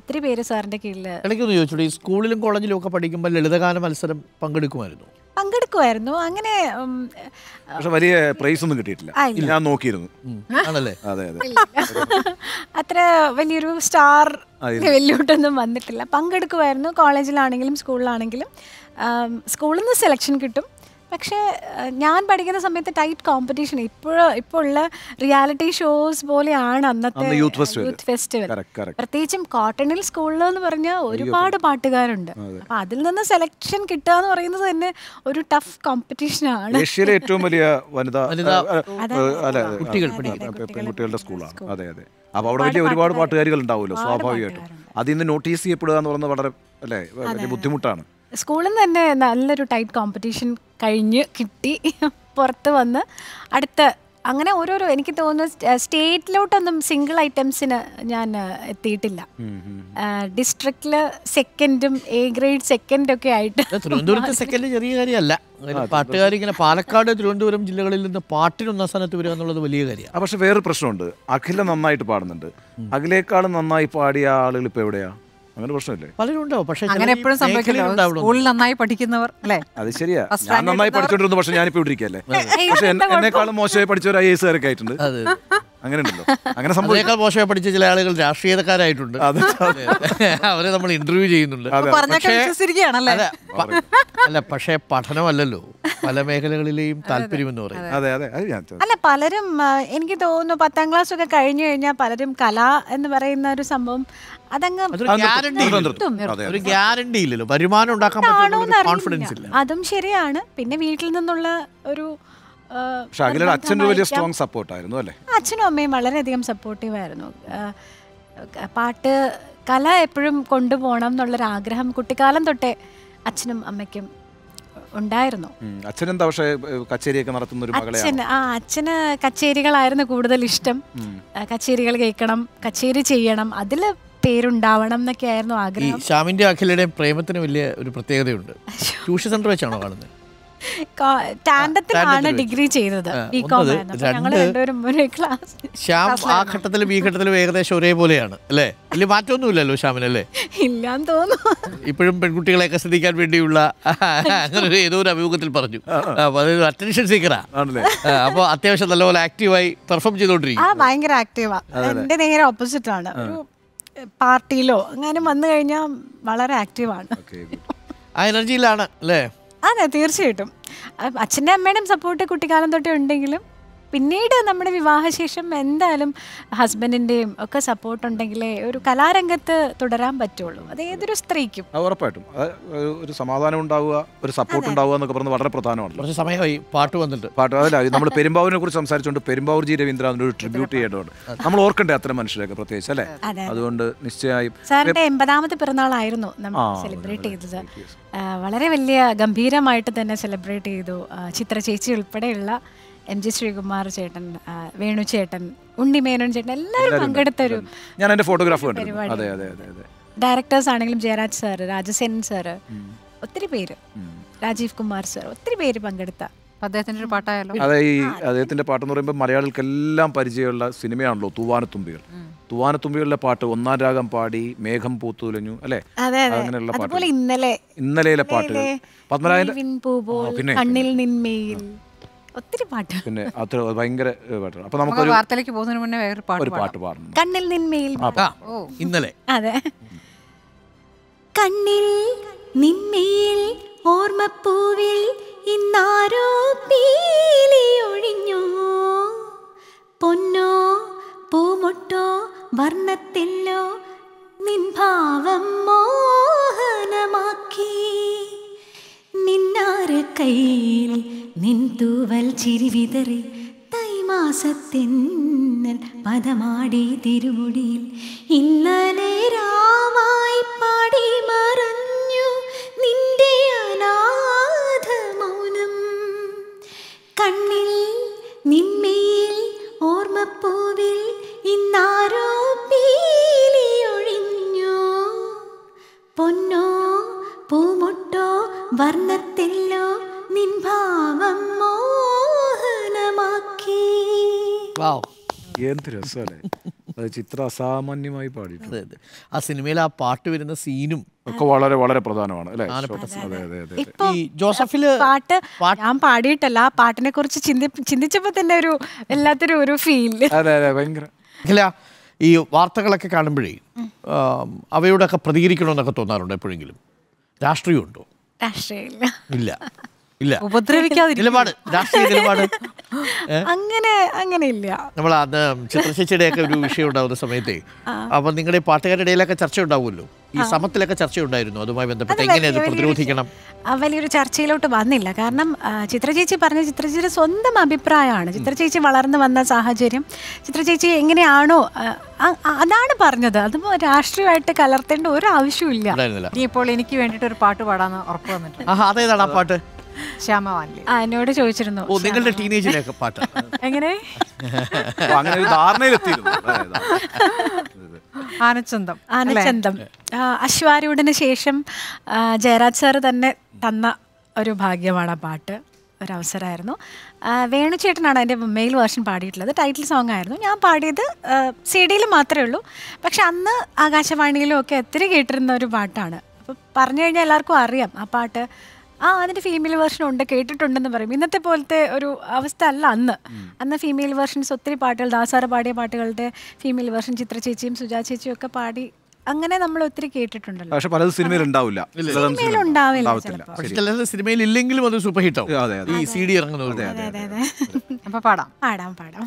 ഒത്തിരി പേര് സാറിൻ്റെ കീഴിൽ എനിക്കൊന്ന് ചോദിച്ചോളൂ ഈ സ്കൂളിലും കോളേജിലും ഒക്കെ പഠിക്കുമ്പോൾ ലളിതഗാന മത്സരം പങ്കെടുക്കുമായിരുന്നു പങ്കെടുക്കുമായിരുന്നു അങ്ങനെ വലിയ പ്രൈസ് ഒന്നും കിട്ടിയിട്ടില്ല ഞാൻ നോക്കിയിരുന്നു ആണല്ലേ അതെ അതെ അത്ര വലിയൊരു സ്റ്റാർ വെല്ലുവിട്ടൊന്നും വന്നിട്ടില്ല പങ്കെടുക്കുമായിരുന്നു കോളേജിലാണെങ്കിലും സ്കൂളിലാണെങ്കിലും സ്കൂളിൽ നിന്ന് സെലക്ഷൻ കിട്ടും പക്ഷേ ഞാൻ പഠിക്കുന്ന സമയത്ത് ടൈറ്റ് കോമ്പറ്റീഷൻ ഇപ്പോഴും ഇപ്പോൾ ഉള്ള റിയാലിറ്റി ഷോസ് പോലെയാണ് അന്നത്തെ യൂത്ത് ഫെസ്റ്റിവൽ പ്രത്യേകിച്ചും കോട്ടണിൽ സ്കൂളിൽ എന്ന് പറഞ്ഞാൽ ഒരുപാട് പാട്ടുകാരുണ്ട് അപ്പൊ അതിൽ നിന്ന് സെലക്ഷൻ കിട്ടുക എന്ന് പറയുന്നത് തന്നെ ഒരു ടഫ് കോമ്പറ്റീഷൻ ആണ് ഏറ്റവും വലിയ വനിതാ സ്കൂളാണ് അതെ അതെ അപ്പോൾ അവിടെ വലിയ ഒരുപാട് പാട്ടുകാരികൾ ഉണ്ടാവുമല്ലോ സ്വാഭാവികമായിട്ടും അതിന്ന് നോട്ടീസ് ചെയ്യപ്പെടുക എന്ന് പറയുന്നത് വളരെ അല്ലെ വലിയ ബുദ്ധിമുട്ടാണ് സ്കൂളിൽ നിന്ന് തന്നെ നല്ലൊരു ടൈറ്റ് കോമ്പറ്റീഷൻ കഴിഞ്ഞ് കിട്ടി പുറത്ത് വന്ന് അടുത്ത അങ്ങനെ ഓരോരോ എനിക്ക് തോന്നുന്നു സ്റ്റേറ്റിലോട്ടൊന്നും സിംഗിൾ ഐറ്റംസിന് ഞാൻ എത്തിയിട്ടില്ല ഡിസ്ട്രിക്റ്റില് സെക്കൻഡും എ ഗ്രേഡ് സെക്കൻഡൊക്കെ ആയിട്ട് തിരുവനന്തപുരത്ത് സെക്കൻഡ് ചെറിയ കാര്യമല്ല പാട്ടുകാർ ഇങ്ങനെ പാലക്കാട് തിരുവനന്തപുരം ജില്ലകളിൽ നിന്ന് പാട്ടിന് ഒന്നാം സ്ഥാനത്ത് വരിക എന്നുള്ളത് വലിയ കാര്യമാണ് പക്ഷെ വേറൊരു പ്രശ്നമുണ്ട് അഖില നന്നായിട്ട് പാടുന്നുണ്ട് അഖിലേക്കാളും നന്നായി പാടിയ ആളുകൾ ഇപ്പോൾ എവിടെയാണ് അങ്ങനെ പ്രശ്നമില്ലേ പലരും ഉണ്ടാവും പക്ഷേ അങ്ങനെ എപ്പോഴും സംഭവിക്കില്ല സ്കൂളിൽ നന്നായി പഠിക്കുന്നവർ അല്ലേ അത് ശരിയാ ഞാൻ നന്നായി പഠിച്ചോണ്ടിരുന്നു പക്ഷെ ഞാനിപ്പോ ഇരിക്കല്ലേ പക്ഷെ എന്നെക്കാളും മോശമായി പഠിച്ചവർ ഐ എസ് കാരൊക്കെ ആയിട്ടുണ്ട് അങ്ങനെ ഉണ്ടല്ലോ അങ്ങനെ സംഭവം മോശമായി പഠിച്ച ചില ആളുകൾ രാഷ്ട്രീയക്കാരായിട്ടുണ്ട് അവരെ നമ്മൾ ഇന്റർവ്യൂ ചെയ്യുന്നുണ്ട് അല്ല പക്ഷേ പഠനമല്ലല്ലോ പല മേഖലകളിലെയും താല്പര്യം എന്ന് പറയുന്നത് അല്ല പലരും എനിക്ക് തോന്നുന്നു പത്താം ക്ലാസ് ഒക്കെ കഴിഞ്ഞു കഴിഞ്ഞാൽ പലരും കല എന്ന് പറയുന്ന ഒരു സംഭവം അതങ്ങ് ഒരു ഗ്യാരണ്ടി ഇല്ലല്ലോ വരുമാനം ഉണ്ടാക്കാൻ കോൺഫിഡൻസ് ഇല്ല അതും ശരിയാണ് പിന്നെ വീട്ടിൽ നിന്നുള്ള ഒരു അച്ഛൻ്റെ വലിയ സ്ട്രോങ് ആയിരുന്നു അല്ലേ അച്ഛനും അമ്മയും വളരെയധികം സപ്പോർട്ടീവ് ആയിരുന്നു പാട്ട് കല എപ്പോഴും കൊണ്ടുപോകണം ആഗ്രഹം കുട്ടിക്കാലം തൊട്ടേ അച്ഛനും അമ്മയ്ക്കും ഉണ്ടായിരുന്നു അച്ഛനെന്താ പക്ഷേ കച്ചേരിയൊക്കെ നടത്തുന്ന ഒരു അച്ഛൻ ആ അച്ഛന് കച്ചേരികളായിരുന്നു കൂടുതൽ ഇഷ്ടം കച്ചേരികൾ കേൾക്കണം കച്ചേരി ചെയ്യണം അതിൽ പേരുണ്ടാവണം ആയിരുന്നു ആഗ്രഹം ഷാമിന്റെ അഖിലയുടെയും പ്രേമത്തിന് വലിയ ഒരു പ്രത്യേകതയുണ്ട് ട്യൂഷൻ സെന്റർ വെച്ചാണോ കാണുന്നത് ടാൻഡത്തിലാണ് ഡിഗ്രി ചെയ്തത് ശ്യാം ആ ഘട്ടത്തിലും ഈ ഘട്ടത്തിലും ഏകദേശം ഒരേപോലെയാണ് അല്ലേ വലിയ മാറ്റമൊന്നുമില്ലല്ലോ ശ്യാമിനല്ലേ ഇല്ലാന്ന് തോന്നുന്നു ഇപ്പോഴും പെൺകുട്ടികളെയൊക്കെ ശ്രദ്ധിക്കാൻ വേണ്ടിയുള്ള അങ്ങനെ ഏതോ ഒരു അഭിമുഖത്തിൽ പറഞ്ഞു അതൊരു അറ്റൻഷൻ സീക്കറാ അപ്പൊ അത്യാവശ്യം നല്ലപോലെ ആക്റ്റീവായി പെർഫോം ചെയ്തോണ്ടിരിക്കും ഭയങ്കര ആക്റ്റീവാ എന്റെ നേരെ ഓപ്പോസിറ്റ് ആണ് പാർട്ടിയിലോ അങ്ങനെ വന്നു കഴിഞ്ഞാൽ വളരെ ആക്റ്റീവാണ് ആ എനർജിയിലാണ് അല്ലേ അതെ തീർച്ചയായിട്ടും അച്ഛൻ്റെ അമ്മയുടെയും സപ്പോർട്ട് കുട്ടിക്കാലം തൊട്ടേ ഉണ്ടെങ്കിലും പിന്നീട് നമ്മുടെ വിവാഹശേഷം എന്തായാലും ഹസ്ബൻഡിൻ്റെയും ഒക്കെ സപ്പോർട്ട് ഉണ്ടെങ്കിലേ ഒരു കലാരംഗത്ത് തുടരാൻ പറ്റുള്ളൂ അത് ഏതൊരു സ്ത്രീക്കും ഉറപ്പായിട്ടും ഒരു സമാധാനം ഉണ്ടാവുക ഒരു സപ്പോർട്ട് ഉണ്ടാവുക എന്നൊക്കെ പറഞ്ഞ് വളരെ പ്രധാനമാണ് കുറച്ച് സമയമായി പാട്ട് വന്നിട്ട് പാട്ട് അതല്ല നമ്മൾ പെരുമ്പാവിനെ കുറിച്ച് സംസാരിച്ചുകൊണ്ട് പെരുമ്പാവൂർ ജി ഒരു ട്രിബ്യൂട്ട് ചെയ്യേണ്ടതുണ്ട് നമ്മൾ ഓർക്കണ്ടേ അത്തരം മനുഷ്യരൊക്കെ പ്രത്യേകിച്ച് അല്ലേ അതുകൊണ്ട് നിശ്ചയമായും സാറിന്റെ എൺപതാമത്തെ പിറന്നാളായിരുന്നു നമ്മൾ സെലിബ്രേറ്റ് ചെയ്തത് വളരെ വലിയ ഗംഭീരമായിട്ട് തന്നെ സെലിബ്രേറ്റ് ചെയ്തു ചിത്ര ചേച്ചി ഉൾപ്പെടെയുള്ള എം ജി ശ്രീകുമാർ ചേട്ടൻ വേണു ചേട്ടൻ ഉണ്ണി മേനോൻ ചേട്ടൻ എല്ലാവരും പങ്കെടുത്ത ഒരു ഞാൻ എന്റെ ഫോട്ടോഗ്രാഫ് അതെ അതെ അതെ ഡയറക്ടേഴ്സ് ആണെങ്കിലും ജയരാജ് സാറ് രാജസെൻ സാറ് ഒത്തിരി പേര് രാജീവ് കുമാർ സാർ ഒത്തിരി പേര് പങ്കെടുത്ത അദ്ദേഹത്തിന്റെ ഒരു എന്ന് അതെ ഈ എല്ലാം പറയുമ്പോൾ മലയാളികൾക്കെല്ലാം പരിചയമുള്ള സിനിമയാണല്ലോ തൂവാനത്തുമ്പികൾ തൂവാനത്തുമ്പികളുടെ പാട്ട് ഒന്നാം രാഗം പാടി മേഘം പൂത്തുലഞ്ഞു അല്ലെ അങ്ങനെയുള്ള പാട്ട് ഇന്നലെ ഇന്നലെയിലെ പാട്ടുകൾ പത്മനാഭൻ പിന്നെ കണ്ണിൽ ഒത്തിരി പാട്ട് പിന്നെ അത്ര ഭയങ്കര പാട്ടാണ് അപ്പൊ നമുക്ക് വാർത്തയിലേക്ക് പോകുന്നതിന് മുന്നേ വേറെ പാട്ട് പാട്ട് പാടണം കണ്ണിൽ നിന്മയിൽ ഇന്നലെ അതെ കണ്ണിൽ നിന്മയിൽ ഓർമ്മപ്പൂവിൽ ഇന്നാരോ പീലി ഒഴിഞ്ഞു പൊന്നോ പൂമൊട്ടോ വർണ്ണത്തില്ലോ നിൻഭാവം മോഹനമാക്കി നിന്നാര കയ്യിൽ നിൻ തൂവൽ ചിരിവിതറി തൈമാസത്തെന്നൽ പദമാടി തിരുമുടിയിൽ ഇന്നലെ രാമായി പാടി മറന്നു എന്ത് രസമല്ലേ അത് ചിത്ര അസാമാന്യമായി പാടിയിട്ടുണ്ട് അതെ അതെ ആ സിനിമയിൽ ആ പാട്ട് വരുന്ന സീനും ഒക്കെ വളരെ വളരെ പ്രധാനമാണ് അല്ലേ ഈ ജോസഫില് പാട്ട് ഞാൻ പാടിയിട്ടല്ല ആ പാട്ടിനെ കുറിച്ച് ചിന്തി ചിന്തിച്ചപ്പോ തന്നെ ഒരു എല്ലാത്തിനും ഒരു ഫീൽ അതെ അതെ ഭയങ്കര ഈ വാർത്തകളൊക്കെ കാണുമ്പോഴേ അവയോടൊക്കെ പ്രതികരിക്കണമെന്നൊക്കെ തോന്നാറുണ്ടോ എപ്പോഴെങ്കിലും രാഷ്ട്രീയമുണ്ടോ രാഷ്ട്രീയമില്ല ഇല്ല ഇല്ല ഉപദ്രവിക്കാതിരിക്കും അങ്ങനെ അങ്ങനെ ഇല്ല നമ്മൾ അത് ചിത്രശേഷിയുടെ ഒക്കെ ഒരു വിഷയം ഉണ്ടാവുന്ന സമയത്തെ അപ്പൊ നിങ്ങളുടെ പാട്ടുകാരുടെ ഇടയിലൊക്കെ ചർച്ച ഉണ്ടാവുമല്ലോ ഈ സമത്തിലൊക്കെ ചർച്ച ഉണ്ടായിരുന്നു അതുമായി ബന്ധപ്പെട്ട് എങ്ങനെ അത് പ്രതിരോധിക്കണം വലിയൊരു ചർച്ചയിലോട്ട് വന്നില്ല കാരണം ചിത്രചേച്ചി പറഞ്ഞ ചിത്രചേച്ചിയുടെ സ്വന്തം അഭിപ്രായമാണ് ചിത്രചേച്ചി വളർന്നു വന്ന സാഹചര്യം ചിത്രചേച്ചി എങ്ങനെയാണോ അതാണ് പറഞ്ഞത് അതിപ്പോ രാഷ്ട്രീയമായിട്ട് കലർത്തേണ്ട ഒരു ആവശ്യമില്ല നീ ഇപ്പോൾ എനിക്ക് വേണ്ടിയിട്ട് ഒരു പാട്ട് പാടാന്ന് ഉറപ്പ് വന്നിട്ടുണ്ട് അതേതാണ് ആ പാട്ട് എന്നോട് ചോദിച്ചിരുന്നു ഓ നിങ്ങളുടെ ടീനേജിലെ പാട്ട് എങ്ങനെ അങ്ങനെ ഒരു ധാരണയിലെത്തിയിരുന്നു ആനച്ചന്തം ആനച്ചന്തം അശ്വാരൂഢന് ശേഷം ജയരാജ് സാർ തന്നെ തന്ന ഒരു ഭാഗ്യമാണ് ആ പാട്ട് ഒരവസരമായിരുന്നു വേണുചേട്ടനാണ് എൻ്റെ മെയിൽ വേർഷൻ പാടിയിട്ടുള്ളത് ടൈറ്റിൽ സോങ് ആയിരുന്നു ഞാൻ പാടിയത് സി ഡിയിൽ മാത്രമേ ഉള്ളൂ പക്ഷെ അന്ന് ആകാശവാണിയിലും ഒക്കെ ഒത്തിരി കേട്ടിരുന്ന ഒരു പാട്ടാണ് അപ്പോൾ പറഞ്ഞു കഴിഞ്ഞാൽ എല്ലാവർക്കും അറിയാം ആ പാട്ട് ആ അതിന്റെ ഫീമെയിൽ വേർഷൻ ഉണ്ട് കേട്ടിട്ടുണ്ടെന്ന് പറയും ഇന്നത്തെ പോലത്തെ ഒരു അവസ്ഥ അല്ല അന്ന് അന്ന് ഫീമെയിൽ വേർഷൻസ് ഒത്തിരി പാട്ടുകൾ ദാസാറ് പാടിയ പാട്ടുകളുടെ ഫീമെയിൽ വേർഷൻ ചിത്ര ചേച്ചിയും സുജാ ചേച്ചിയും ഒക്കെ പാടി അങ്ങനെ നമ്മൾ ഒത്തിരി കേട്ടിട്ടുണ്ടല്ലോ പക്ഷെ ഉണ്ടാവില്ല പക്ഷെ സിനിമയിൽ ഇല്ലെങ്കിലും അത് സൂപ്പർ പാടാം പാടാം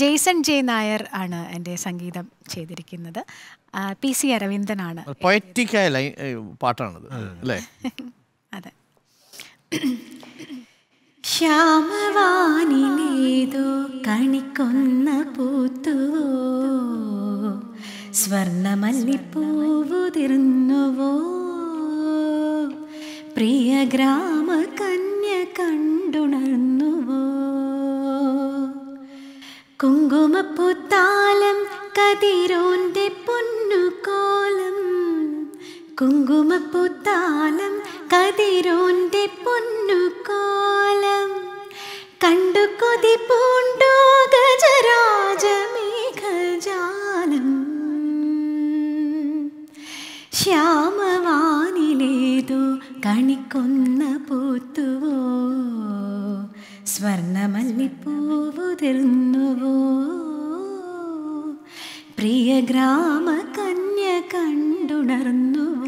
ജെയ്സൺ ജെ നായർ ആണ് എന്റെ സംഗീതം ചെയ്തിരിക്കുന്നത് പി സി അരവിന്ദനാണ് പാട്ടാണത് അല്ലേ അതെ ശ്യാമവാനിലേതോ കണിക്കൊന്ന പൂത്തുവോ സ്വർണമല്ലിപ്പൂവുതിർന്നുവോ പ്രിയ ഗ്രാമ കന്യ കണ്ടുണർന്നുവോ കുങ്കുമപ്പൂത്താലം കതിരോന്റെ പൊന്നുകോലം കുങ്കുമപ്പൂത്താലം കതിരോന്റെ പൊന്നുകോലം കണ്ടു കൊതി പൂണ്ടോ ഗജരാജമേഘജാലം ശ്യാമവാനിലേതോ കണിക്കൊന്ന പൂത്തുവോ സ്വർണമല്ലിപ്പൂവുതിർന്നുവോ പ്രിയ ഗ്രാമ കന്യ കണ്ടുണർന്നുവോ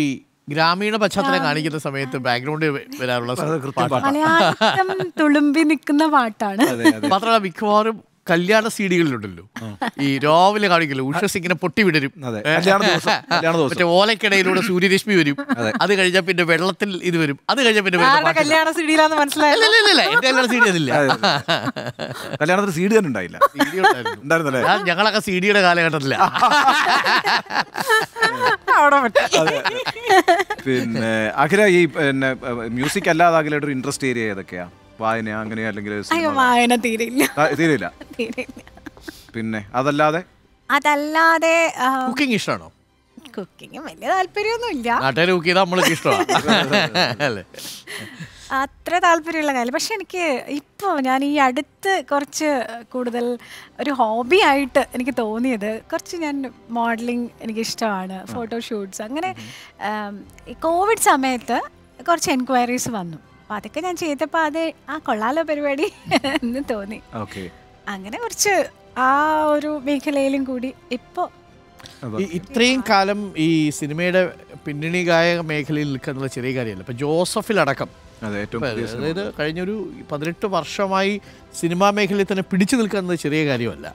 ഈ ഗ്രാമീണ പശ്ചാത്തലം കാണിക്കുന്ന സമയത്ത് ബാക്ക്ഗ്രൗണ്ടിൽ വരാറുള്ള തുളുമ്പി നിൽക്കുന്ന പാട്ടാണ് മാത്രമല്ല മിക്കവാറും കല്യാണ സീഡികളിലുണ്ടല്ലോ ഈ രാവിലെ കാണിക്കല്ലോ ഉഷസ് ഇങ്ങനെ പൊട്ടി വിടരും മറ്റേ ഓലക്കിടയിലൂടെ സൂര്യരശ്മി വരും അത് കഴിഞ്ഞാൽ പിന്നെ വെള്ളത്തിൽ ഇത് വരും അത് കഴിഞ്ഞാൽ പിന്നെ കല്യാണ സീഡിയിലാന്ന് മനസ്സിലായില്ല കല്യാണ സീഡി സീഡി തന്നെ ഉണ്ടായില്ല ഞങ്ങളൊക്കെ സീഡിയുടെ കാലഘട്ടത്തില്ല ഓടാൻ പറ്റും പിന്നെ അഖില ഈ പിന്നെ മ്യൂസിക് അല്ലാതെ അഖിലയുടെ ഒരു ഇൻട്രസ്റ്റ് ഏരിയ ഏതൊക്കെയാ വായന അങ്ങനെ അല്ലെങ്കിൽ വായന തീരില്ല തീരില്ല പിന്നെ അതല്ലാതെ അതല്ലാതെ കുക്കിംഗ് ഇഷ്ടമാണോ കുക്കിംഗ് വലിയ ഇല്ല നാട്ടുകാർ കുക്ക് ചെയ്താൽ നമ്മൾക്ക് ഇഷ്ടമാണ് അത്ര താല്പര്യമുള്ള കാര്യം പക്ഷെ എനിക്ക് ഇപ്പോൾ ഞാൻ ഈ അടുത്ത് കുറച്ച് കൂടുതൽ ഒരു ഹോബി ആയിട്ട് എനിക്ക് തോന്നിയത് കുറച്ച് ഞാൻ മോഡലിംഗ് എനിക്കിഷ്ടമാണ് ഫോട്ടോഷൂട്ട്സ് അങ്ങനെ കോവിഡ് സമയത്ത് കുറച്ച് എൻക്വയറീസ് വന്നു അപ്പോൾ അതൊക്കെ ഞാൻ ചെയ്തപ്പോൾ അത് ആ കൊള്ളാലോ പരിപാടി എന്ന് തോന്നി അങ്ങനെ കുറച്ച് ആ ഒരു മേഖലയിലും കൂടി ഇപ്പോൾ ഇത്രയും കാലം ഈ സിനിമയുടെ പിന്നണി ഗായക മേഖലയിൽ നിൽക്കുക ചെറിയ കാര്യമല്ല ഇപ്പം ജോസഫിലടക്കം അതായത് കഴിഞ്ഞൊരു പതിനെട്ട് വർഷമായി സിനിമാ മേഖലയിൽ തന്നെ പിടിച്ചു നിൽക്കുന്നത് ചെറിയ കാര്യമല്ല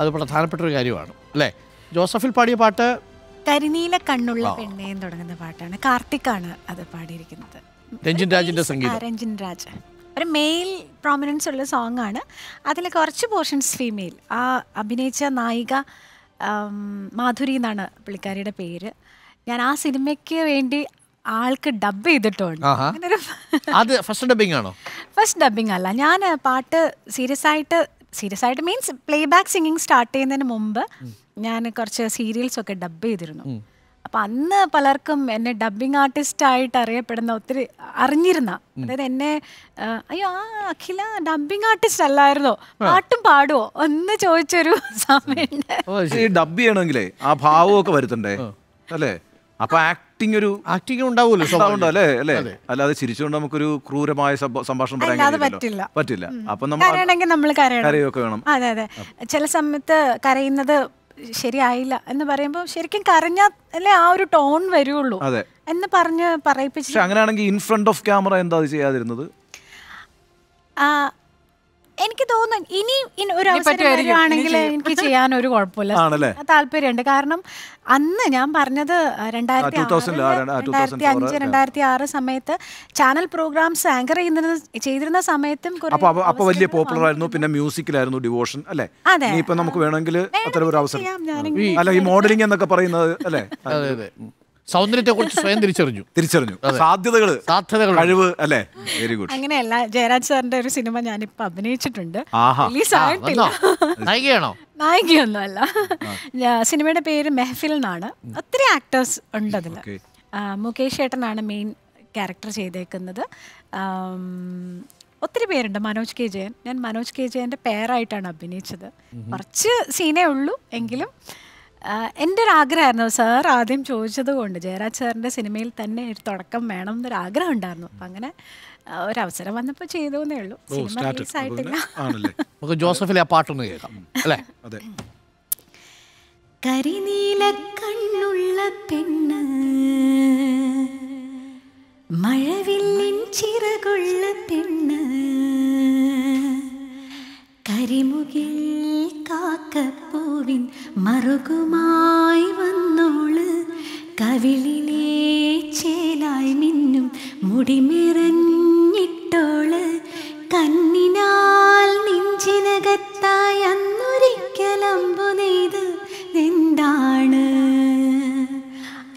അത് പ്രധാനപ്പെട്ട ഒരു കാര്യമാണ് അല്ലേ ജോസഫിൽ പാടിയ പാട്ട് കരിനീല കണ്ണുള്ള പെണ്ണേ തുടങ്ങുന്ന പാട്ടാണ് കാർത്തിക്കാണ് അത് പാടിയിരിക്കുന്നത് രഞ്ജിൻ രാജിന്റെ സംഗീതം രഞ്ജിൻ രാജ് ഒരു മെയിൽ പ്രോമിനൻസ് ഉള്ള സോങ് ആണ് അതിൽ കുറച്ച് പോർഷൻസ് ഫീമെയിൽ ആ അഭിനയിച്ച നായിക മാധുരി എന്നാണ് പുള്ളിക്കാരിയുടെ പേര് ഞാൻ ആ സിനിമയ്ക്ക് വേണ്ടി ആൾക്ക് ഡബ് ചെയ്തിട്ടുണ്ട് ഫസ്റ്റ് ഡബിങ് ആണോ ഫസ്റ്റ് ഡബിങ് അല്ല ഞാൻ പാട്ട് സീരിയസ് ആയിട്ട് സീരിയസ് ആയിട്ട് means playback singing start ചെയ്യുന്നതിന് മുമ്പ് ഞാൻ കുറച്ച് സീരിയൽസ് ഒക്കെ ഡബ് ചെയ്തിരുന്നു അപ്പം അന്ന് പലർക്കും എന്നെ ഡബ്ബിംഗ് ആർട്ടിസ്റ്റ് ആയിട്ട് അറിയപ്പെടുന്ന ഒത്തിരി അറിഞ്ഞിരുന്ന അതായത് എന്നെ അയ്യോ ആ അഖില ഡബ്ബിംഗ് ആർട്ടിസ്റ്റ് അല്ലായിരുന്നോ പാട്ടും പാടുവോ ഒന്ന് ചോദിച്ചൊരു സമയം ഡബ് ചെയ്യണമെങ്കിലേ ആ ഭാവമൊക്കെ വരുത്തണ്ടേ അല്ലേ അപ്പൊ ആക്ടിങ് ഒരു ആക്ടിങ് ഉണ്ടാവുമല്ലോ അല്ലേ അല്ലേ അല്ലാതെ ചിരിച്ചുകൊണ്ട് നമുക്കൊരു ക്രൂരമായ സംഭാഷണം പറയാൻ പറ്റില്ല പറ്റില്ല അപ്പൊ നമ്മൾ കരയൊക്കെ വേണം അതെ അതെ ചില സമയത്ത് കരയുന്നത് ശരിയായില്ല എന്ന് പറയുമ്പോൾ ശരിക്കും കരഞ്ഞാലേ ആ ഒരു ടോൺ വരുള്ളൂ എന്ന് പറഞ്ഞ് പറയിപ്പിച്ചു അങ്ങനെയാണെങ്കിൽ ഇൻ ഫ്രണ്ട് ഓഫ് ക്യാമറ എന്താ ചെയ്യാതിരുന്നത് എനിക്ക് തോന്നുന്നു ഇനിയും ഒരു അവസരം എനിക്ക് ചെയ്യാൻ ഒരു കുഴപ്പമില്ല താല്പര്യമുണ്ട് കാരണം അന്ന് ഞാൻ പറഞ്ഞത് രണ്ടായിരത്തി രണ്ടായിരത്തി അഞ്ച് രണ്ടായിരത്തി ആറ് സമയത്ത് ചാനൽ പ്രോഗ്രാംസ് ആങ്കർ ചെയ്യുന്ന ചെയ്തിരുന്ന സമയത്തും അപ്പൊ വലിയ പോപ്പുലർ ആയിരുന്നു പിന്നെ മ്യൂസിക്കിലായിരുന്നു ഡിവോഷൻ അല്ലേ ഇപ്പൊ നമുക്ക് വേണമെങ്കിൽ അത്തരം ഒരു അവസരം അല്ല ഈ മോഡലിംഗ് എന്നൊക്കെ പറയുന്നത് അല്ലേ സൗന്ദര്യത്തെ കുറിച്ച് സ്വയം തിരിച്ചറിഞ്ഞു തിരിച്ചറിഞ്ഞു സാധ്യതകൾ സാധ്യതകൾ കഴിവ് അല്ലേ വെരി ഗുഡ് അങ്ങനെയല്ല ജയരാജ് സാറിന്റെ ഒരു സിനിമ ഞാൻ ഇപ്പൊ അഭിനയിച്ചിട്ടുണ്ട് നായികയാണോ നായികയൊന്നും അല്ല സിനിമയുടെ പേര് മെഹഫിൽ എന്നാണ് ഒത്തിരി ആക്ടേഴ്സ് ഉണ്ട് അതിൽ മുകേഷ് ഏട്ടനാണ് മെയിൻ ക്യാരക്ടർ ചെയ്തേക്കുന്നത് ഒത്തിരി പേരുണ്ട് മനോജ് കെ ജയൻ ഞാൻ മനോജ് കെ ജയൻ്റെ പേരായിട്ടാണ് അഭിനയിച്ചത് കുറച്ച് സീനേ ഉള്ളൂ എങ്കിലും എൻ്റെ ഒരു ആഗ്രഹമായിരുന്നു സാർ ആദ്യം ചോദിച്ചത് കൊണ്ട് ജയരാജ് സാറിൻ്റെ സിനിമയിൽ തന്നെ ഒരു തുടക്കം വേണം എന്നൊരു ആഗ്രഹം ഉണ്ടായിരുന്നു അപ്പം അങ്ങനെ ഒരവസരം വന്നപ്പോൾ ചെയ്തു എന്നേ ഉള്ളൂ സിനിമ റിലീസ് ജോസഫിലെ പാട്ടൊന്ന് കേൾക്കാം അല്ലേ അതെ കണ്ണുള്ള പെണ്ണ് മഴവില്ലിൻ ചിറകുള്ള പെണ്ണ് കരിമുകിൽ കാക്കപ്പൂവിൻ മറുകുമായി വന്നോള് കവിളിലെ ചേലായി മിന്നും മുടിമിറഞ്ഞിട്ടോള് കണ്ണിനാൽ നെഞ്ചിനകത്തായി അന്നൊരിക്കലമ്പു നെയ്ത് എന്താണ്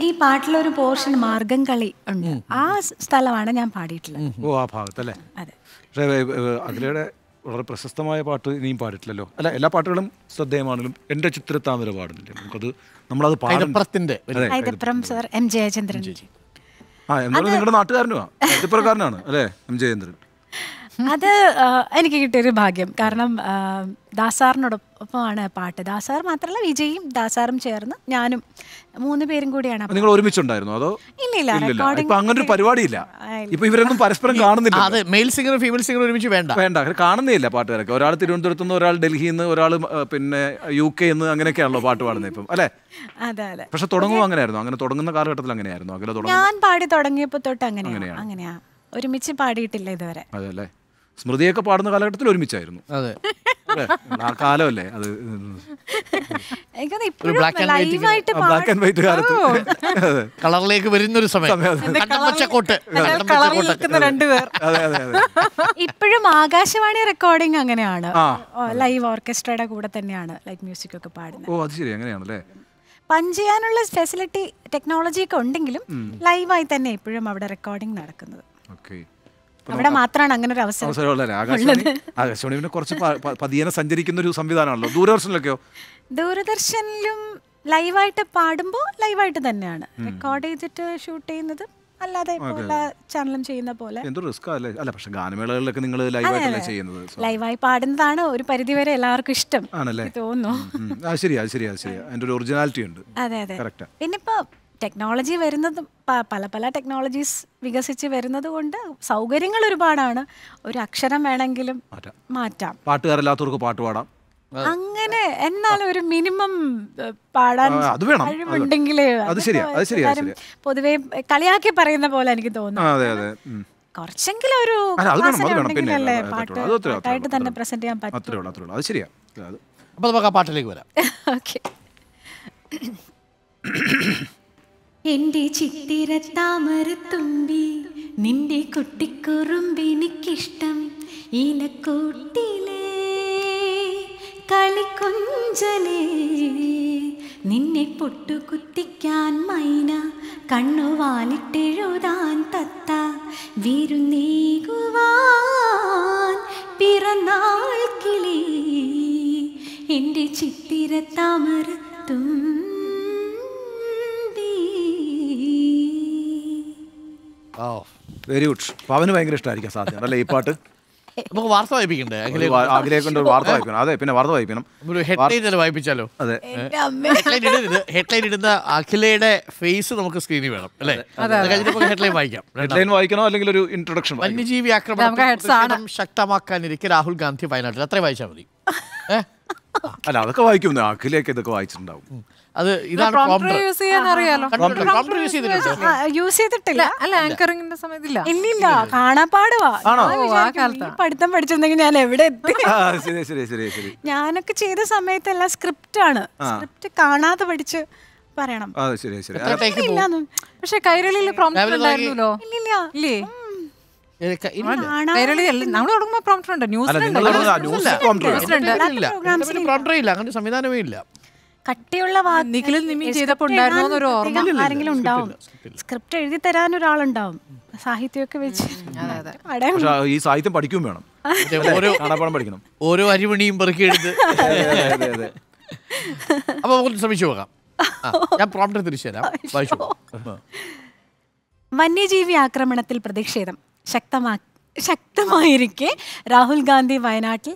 ഈ പാട്ടിലൊരു പോർഷൻ മാർഗം കളി ഉണ്ട് ആ സ്ഥലമാണ് ഞാൻ പാടിയിട്ടുള്ളത് ഓ ആ ഭാഗത്തല്ലേ അതെ വളരെ പ്രശസ്തമായ പാട്ട് ഇനിയും പാടിട്ടില്ലല്ലോ അല്ല എല്ലാ പാട്ടുകളും ശ്രദ്ധേയമാണെങ്കിലും എൻ്റെ ചിത്രത്താമര പാടുന്നില്ല നമുക്കത് നമ്മളത് പാടത്തിൻ്റെ എം ആ എന്നാലും നിങ്ങളുടെ നാട്ടുകാരനുമാണ് ചിത്രക്കാരനാണ് അല്ലേ എം ജയേന്ദ്രൻ അത് എനിക്ക് കിട്ടിയൊരു ഭാഗ്യം കാരണം ദാസാറിനോടൊപ്പമാണ് പാട്ട് ദാസാർ മാത്രമല്ല വിജയും ദാസാറും ചേർന്ന് ഞാനും മൂന്ന് പേരും കൂടിയാണ് നിങ്ങൾ ഒരുമിച്ചുണ്ടായിരുന്നു അതോ ഇല്ല ഇല്ല ഇപ്പൊ അങ്ങനെ ഒരു പരിപാടി ഇല്ല ഇപ്പൊ ഇവരൊന്നും പരസ്പരം കാണുന്നില്ല അതെ മെയിൽ സിംഗർ ഫീമെയിൽ സിംഗർ ഒരുമിച്ച് വേണ്ട വേണ്ട കാണുന്നില്ല പാട്ടുകാരൊക്കെ ഒരാൾ തിരുവനന്തപുരത്ത് നിന്ന് ഒരാൾ ഡൽഹിയിൽ നിന്ന് ഒരാൾ പിന്നെ യു കെ നിന്ന് അങ്ങനെയൊക്കെയാണല്ലോ പാട്ട് പാടുന്നത് ഇപ്പം അല്ലേ അതെ അതെ പക്ഷെ തുടങ്ങുമ്പോൾ അങ്ങനെയായിരുന്നു അങ്ങനെ തുടങ്ങുന്ന കാലഘട്ടത്തിൽ അങ്ങനെയായിരുന്നു അങ്ങനെ ഞാൻ പാടി തുടങ്ങിയപ്പോൾ തൊട്ട് അങ്ങനെയാണ് അങ്ങനെയാ ഒരുമിച്ച് പാടിയിട്ടില്ല ഇതുവരെ അതെ അല്ലേ സ്മൃതിയൊക്കെ പാടുന്ന കാലഘട്ടത്തിൽ ഒരുമിച്ചായിരുന്നു അതെ ആ കാലമല്ലേ അത് ബ്ലാക്ക് ആൻഡ് വൈറ്റ് കാലത്ത് കളറിലേക്ക് വരുന്ന ഒരു സമയം അതെ അതെ ഇപ്പോഴും ആകാശവാണി റെക്കോർഡിംഗ് അങ്ങനെയാണ് ലൈവ് ഓർക്കസ്ട്രയുടെ കൂടെ തന്നെയാണ് ലൈറ്റ് മ്യൂസിക് ഒക്കെ പാടുന്നത് ഓ അത് ശരി അങ്ങനെയാണല്ലേ പഞ്ച് ചെയ്യാനുള്ള ഫെസിലിറ്റി ടെക്നോളജി ഒക്കെ ഉണ്ടെങ്കിലും ലൈവായി തന്നെ ഇപ്പോഴും അവിടെ റെക്കോർഡിംഗ് നടക്കുന്നത് ഓക്കേ അവിടെ മാത്രമാണ് അങ്ങനെ ഒരു അവസരം അവസരമുള്ളത് ആകാശവാണി ആകാശവാണി പിന്നെ കുറച്ച് പതിയനെ സഞ്ചരിക്കുന്ന ഒരു സംവിധാനമാണല്ലോ ദൂരദർശനിലൊക്കെയോ ദൂരദർശനിലും ലൈവായിട്ട് പാടുമ്പോൾ ലൈവായിട്ട് തന്നെയാണ് റെക്കോർഡ് ചെയ്തിട്ട് ഷൂട്ട് ചെയ്യുന്നത് അല്ലാതെ ചാനലും ചെയ്യുന്ന പോലെ എന്തോ റിസ്ക് അല്ല പക്ഷെ ഗാനമേളകളിലൊക്കെ നിങ്ങൾ ലൈവായിട്ടല്ലേ ചെയ്യുന്നത് ലൈവായി പാടുന്നതാണ് ഒരു പരിധി വരെ എല്ലാവർക്കും ഇഷ്ടം ആണല്ലേ തോന്നുന്നു ശരിയാ ശരിയാ ശരിയാ അതിന്റെ ഒരു ഒറിജിനാലിറ്റി ഉണ്ട് അതെ അതെ പിന്നെ ഇപ്പൊ ടെക്നോളജി വരുന്നത് പല പല ടെക്നോളജീസ് വികസിച്ച് വരുന്നത് കൊണ്ട് സൗകര്യങ്ങൾ ഒരുപാടാണ് ഒരു അക്ഷരം വേണമെങ്കിലും മാറ്റാം പാട്ടുകാരല്ലാത്തവർക്ക് പാട്ട് പാടാം അങ്ങനെ എന്നാലും ഒരു മിനിമം പാടാൻ കഴിവുണ്ടെങ്കിലേ പൊതുവേ കളിയാക്കി പറയുന്ന പോലെ എനിക്ക് തോന്നുന്നു കുറച്ചെങ്കിലും ഒരു പാട്ടായിട്ട് തന്നെ പ്രസന്റ് ചെയ്യാൻ പറ്റും അത് ശരിയാ നമുക്ക് പാട്ടിലേക്ക് വരാം ഓക്കെ എന്റെ ചിത്തിര തുമ്പി നിന്റെ കുട്ടിക്കുറുമ്പെനിക്കിഷ്ടം ഈനക്കൂട്ടിലെ കളിക്കുഞ്ചലേ നിന്നെ പൊട്ടുകുത്തിക്കാൻ മൈന കണ്ണു വാലിട്ടെഴുതാൻ തത്ത വീരു നീകുവാൻ കിളി എൻ്റെ ചിത്തിര തുമ്പി ഓ വെരി ഗുഡ് അപ്പോൾ അവന് ഭയങ്കര ഇഷ്ടമായിരിക്കും സാധ്യത അല്ലേ ഈ പാട്ട് നമുക്ക് വാർത്ത വായിപ്പിക്കണ്ടേ ആഗ്രഹിക്കൊണ്ട് വാർത്ത വായിക്കണം അതെ പിന്നെ വാർത്ത വായിക്കണം ഒരു ഹെഡ്ലൈൻ വായിപ്പിച്ചാലോ അതെ ഹെഡ്ലൈൻ ഇടുന്ന അഖിലയുടെ ഫേസ് നമുക്ക് സ്ക്രീനിൽ വേണം അല്ലേ ഹെഡ്ലൈൻ വായിക്കാം ഹെഡ്ലൈൻ വായിക്കണോ അല്ലെങ്കിൽ ഒരു ഇൻട്രൊഡക്ഷൻ വന്യജീവി ആക്രമണം ശക്തമാക്കാനിരിക്കെ രാഹുൽ ഗാന്ധി വയനാട്ടിൽ അത്രയും വായിച്ചാൽ മതി ഏഹ് അല്ല അതൊക്കെ വായിക്കും അഖിലേക്ക് ഇതൊക്കെ വായിച്ചിട്ടുണ്ടാവും അത് ഇതാണ് യൂസ് യൂസ് ചെയ്തിട്ടില്ല അല്ല പഠിത്തം പഠിച്ചിരുന്നെങ്കിൽ ഞാൻ എവിടെ ഞാനൊക്കെ ചെയ്ത സമയത്തെല്ലാം സ്ക്രിപ്റ്റ് ആണ് സ്ക്രിപ്റ്റ് കാണാതെ പഠിച്ച് പറയണം പക്ഷെ കൈരളിയിൽ പ്രോംപ്റ്റ് ഉണ്ടായിരുന്നല്ലോ ഇല്ലില്ല ഇല്ലേ അങ്ങനെ ഇല്ല കട്ടിയുള്ള ആരെങ്കിലും ഉണ്ടാവും സ്ക്രിപ്റ്റ് എഴുതി തരാൻ ഒരാളുണ്ടാവും സാഹിത്യമൊക്കെ വെച്ച് ഈ സാഹിത്യം പഠിക്കും വേണം പഠിക്കണം ഓരോ അരിമണിയും പെറുക്കി എടുത്ത് അപ്പൊ നമുക്ക് ശ്രമിച്ചു നോക്കാം ഞാൻ പ്രോംപ്റ്റ് വന്യജീവി ആക്രമണത്തിൽ പ്രതിഷേധം ശക്തമാ ശക്തമായിരിക്കെ രാഹുൽ ഗാന്ധി വയനാട്ടിൽ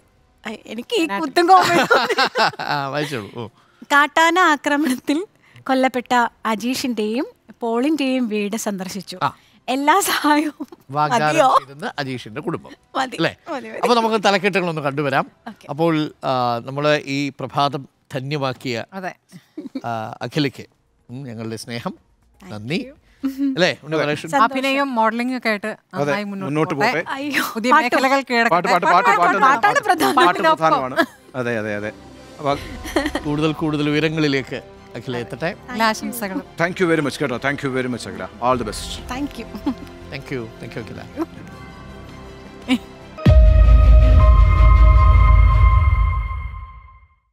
എനിക്ക് ഈ കുത്തും കാട്ടാന ആക്രമണത്തിൽ കൊല്ലപ്പെട്ട അജീഷിന്റെയും പോളിന്റെയും വീട് സന്ദർശിച്ചു എല്ലാ സഹായവും അജീഷിന്റെ കുടുംബം അപ്പൊ നമുക്ക് തലക്കെട്ടുകളൊന്ന് കണ്ടുവരാം അപ്പോൾ നമ്മൾ ഈ പ്രഭാതം ധന്യമാക്കിയ അഖിലയ്ക്ക് ഞങ്ങളുടെ സ്നേഹം നന്ദി അല്ലേ അഭിനയം മോഡലിംഗ് ഒക്കെ ആയിട്ട് മുന്നോട്ട് പോകട്ടെ പാട്ട് പാട്ട് പാട്ട് അതെ അതെ അതെ കൂടുതൽ കൂടുതൽ വിവരങ്ങളിലേക്ക് അഖില എത്തട്ടെ താങ്ക് യു വെരി മച്ച് കേട്ടോ thank you very much Akhila all the best thank you thank you thank you Akhila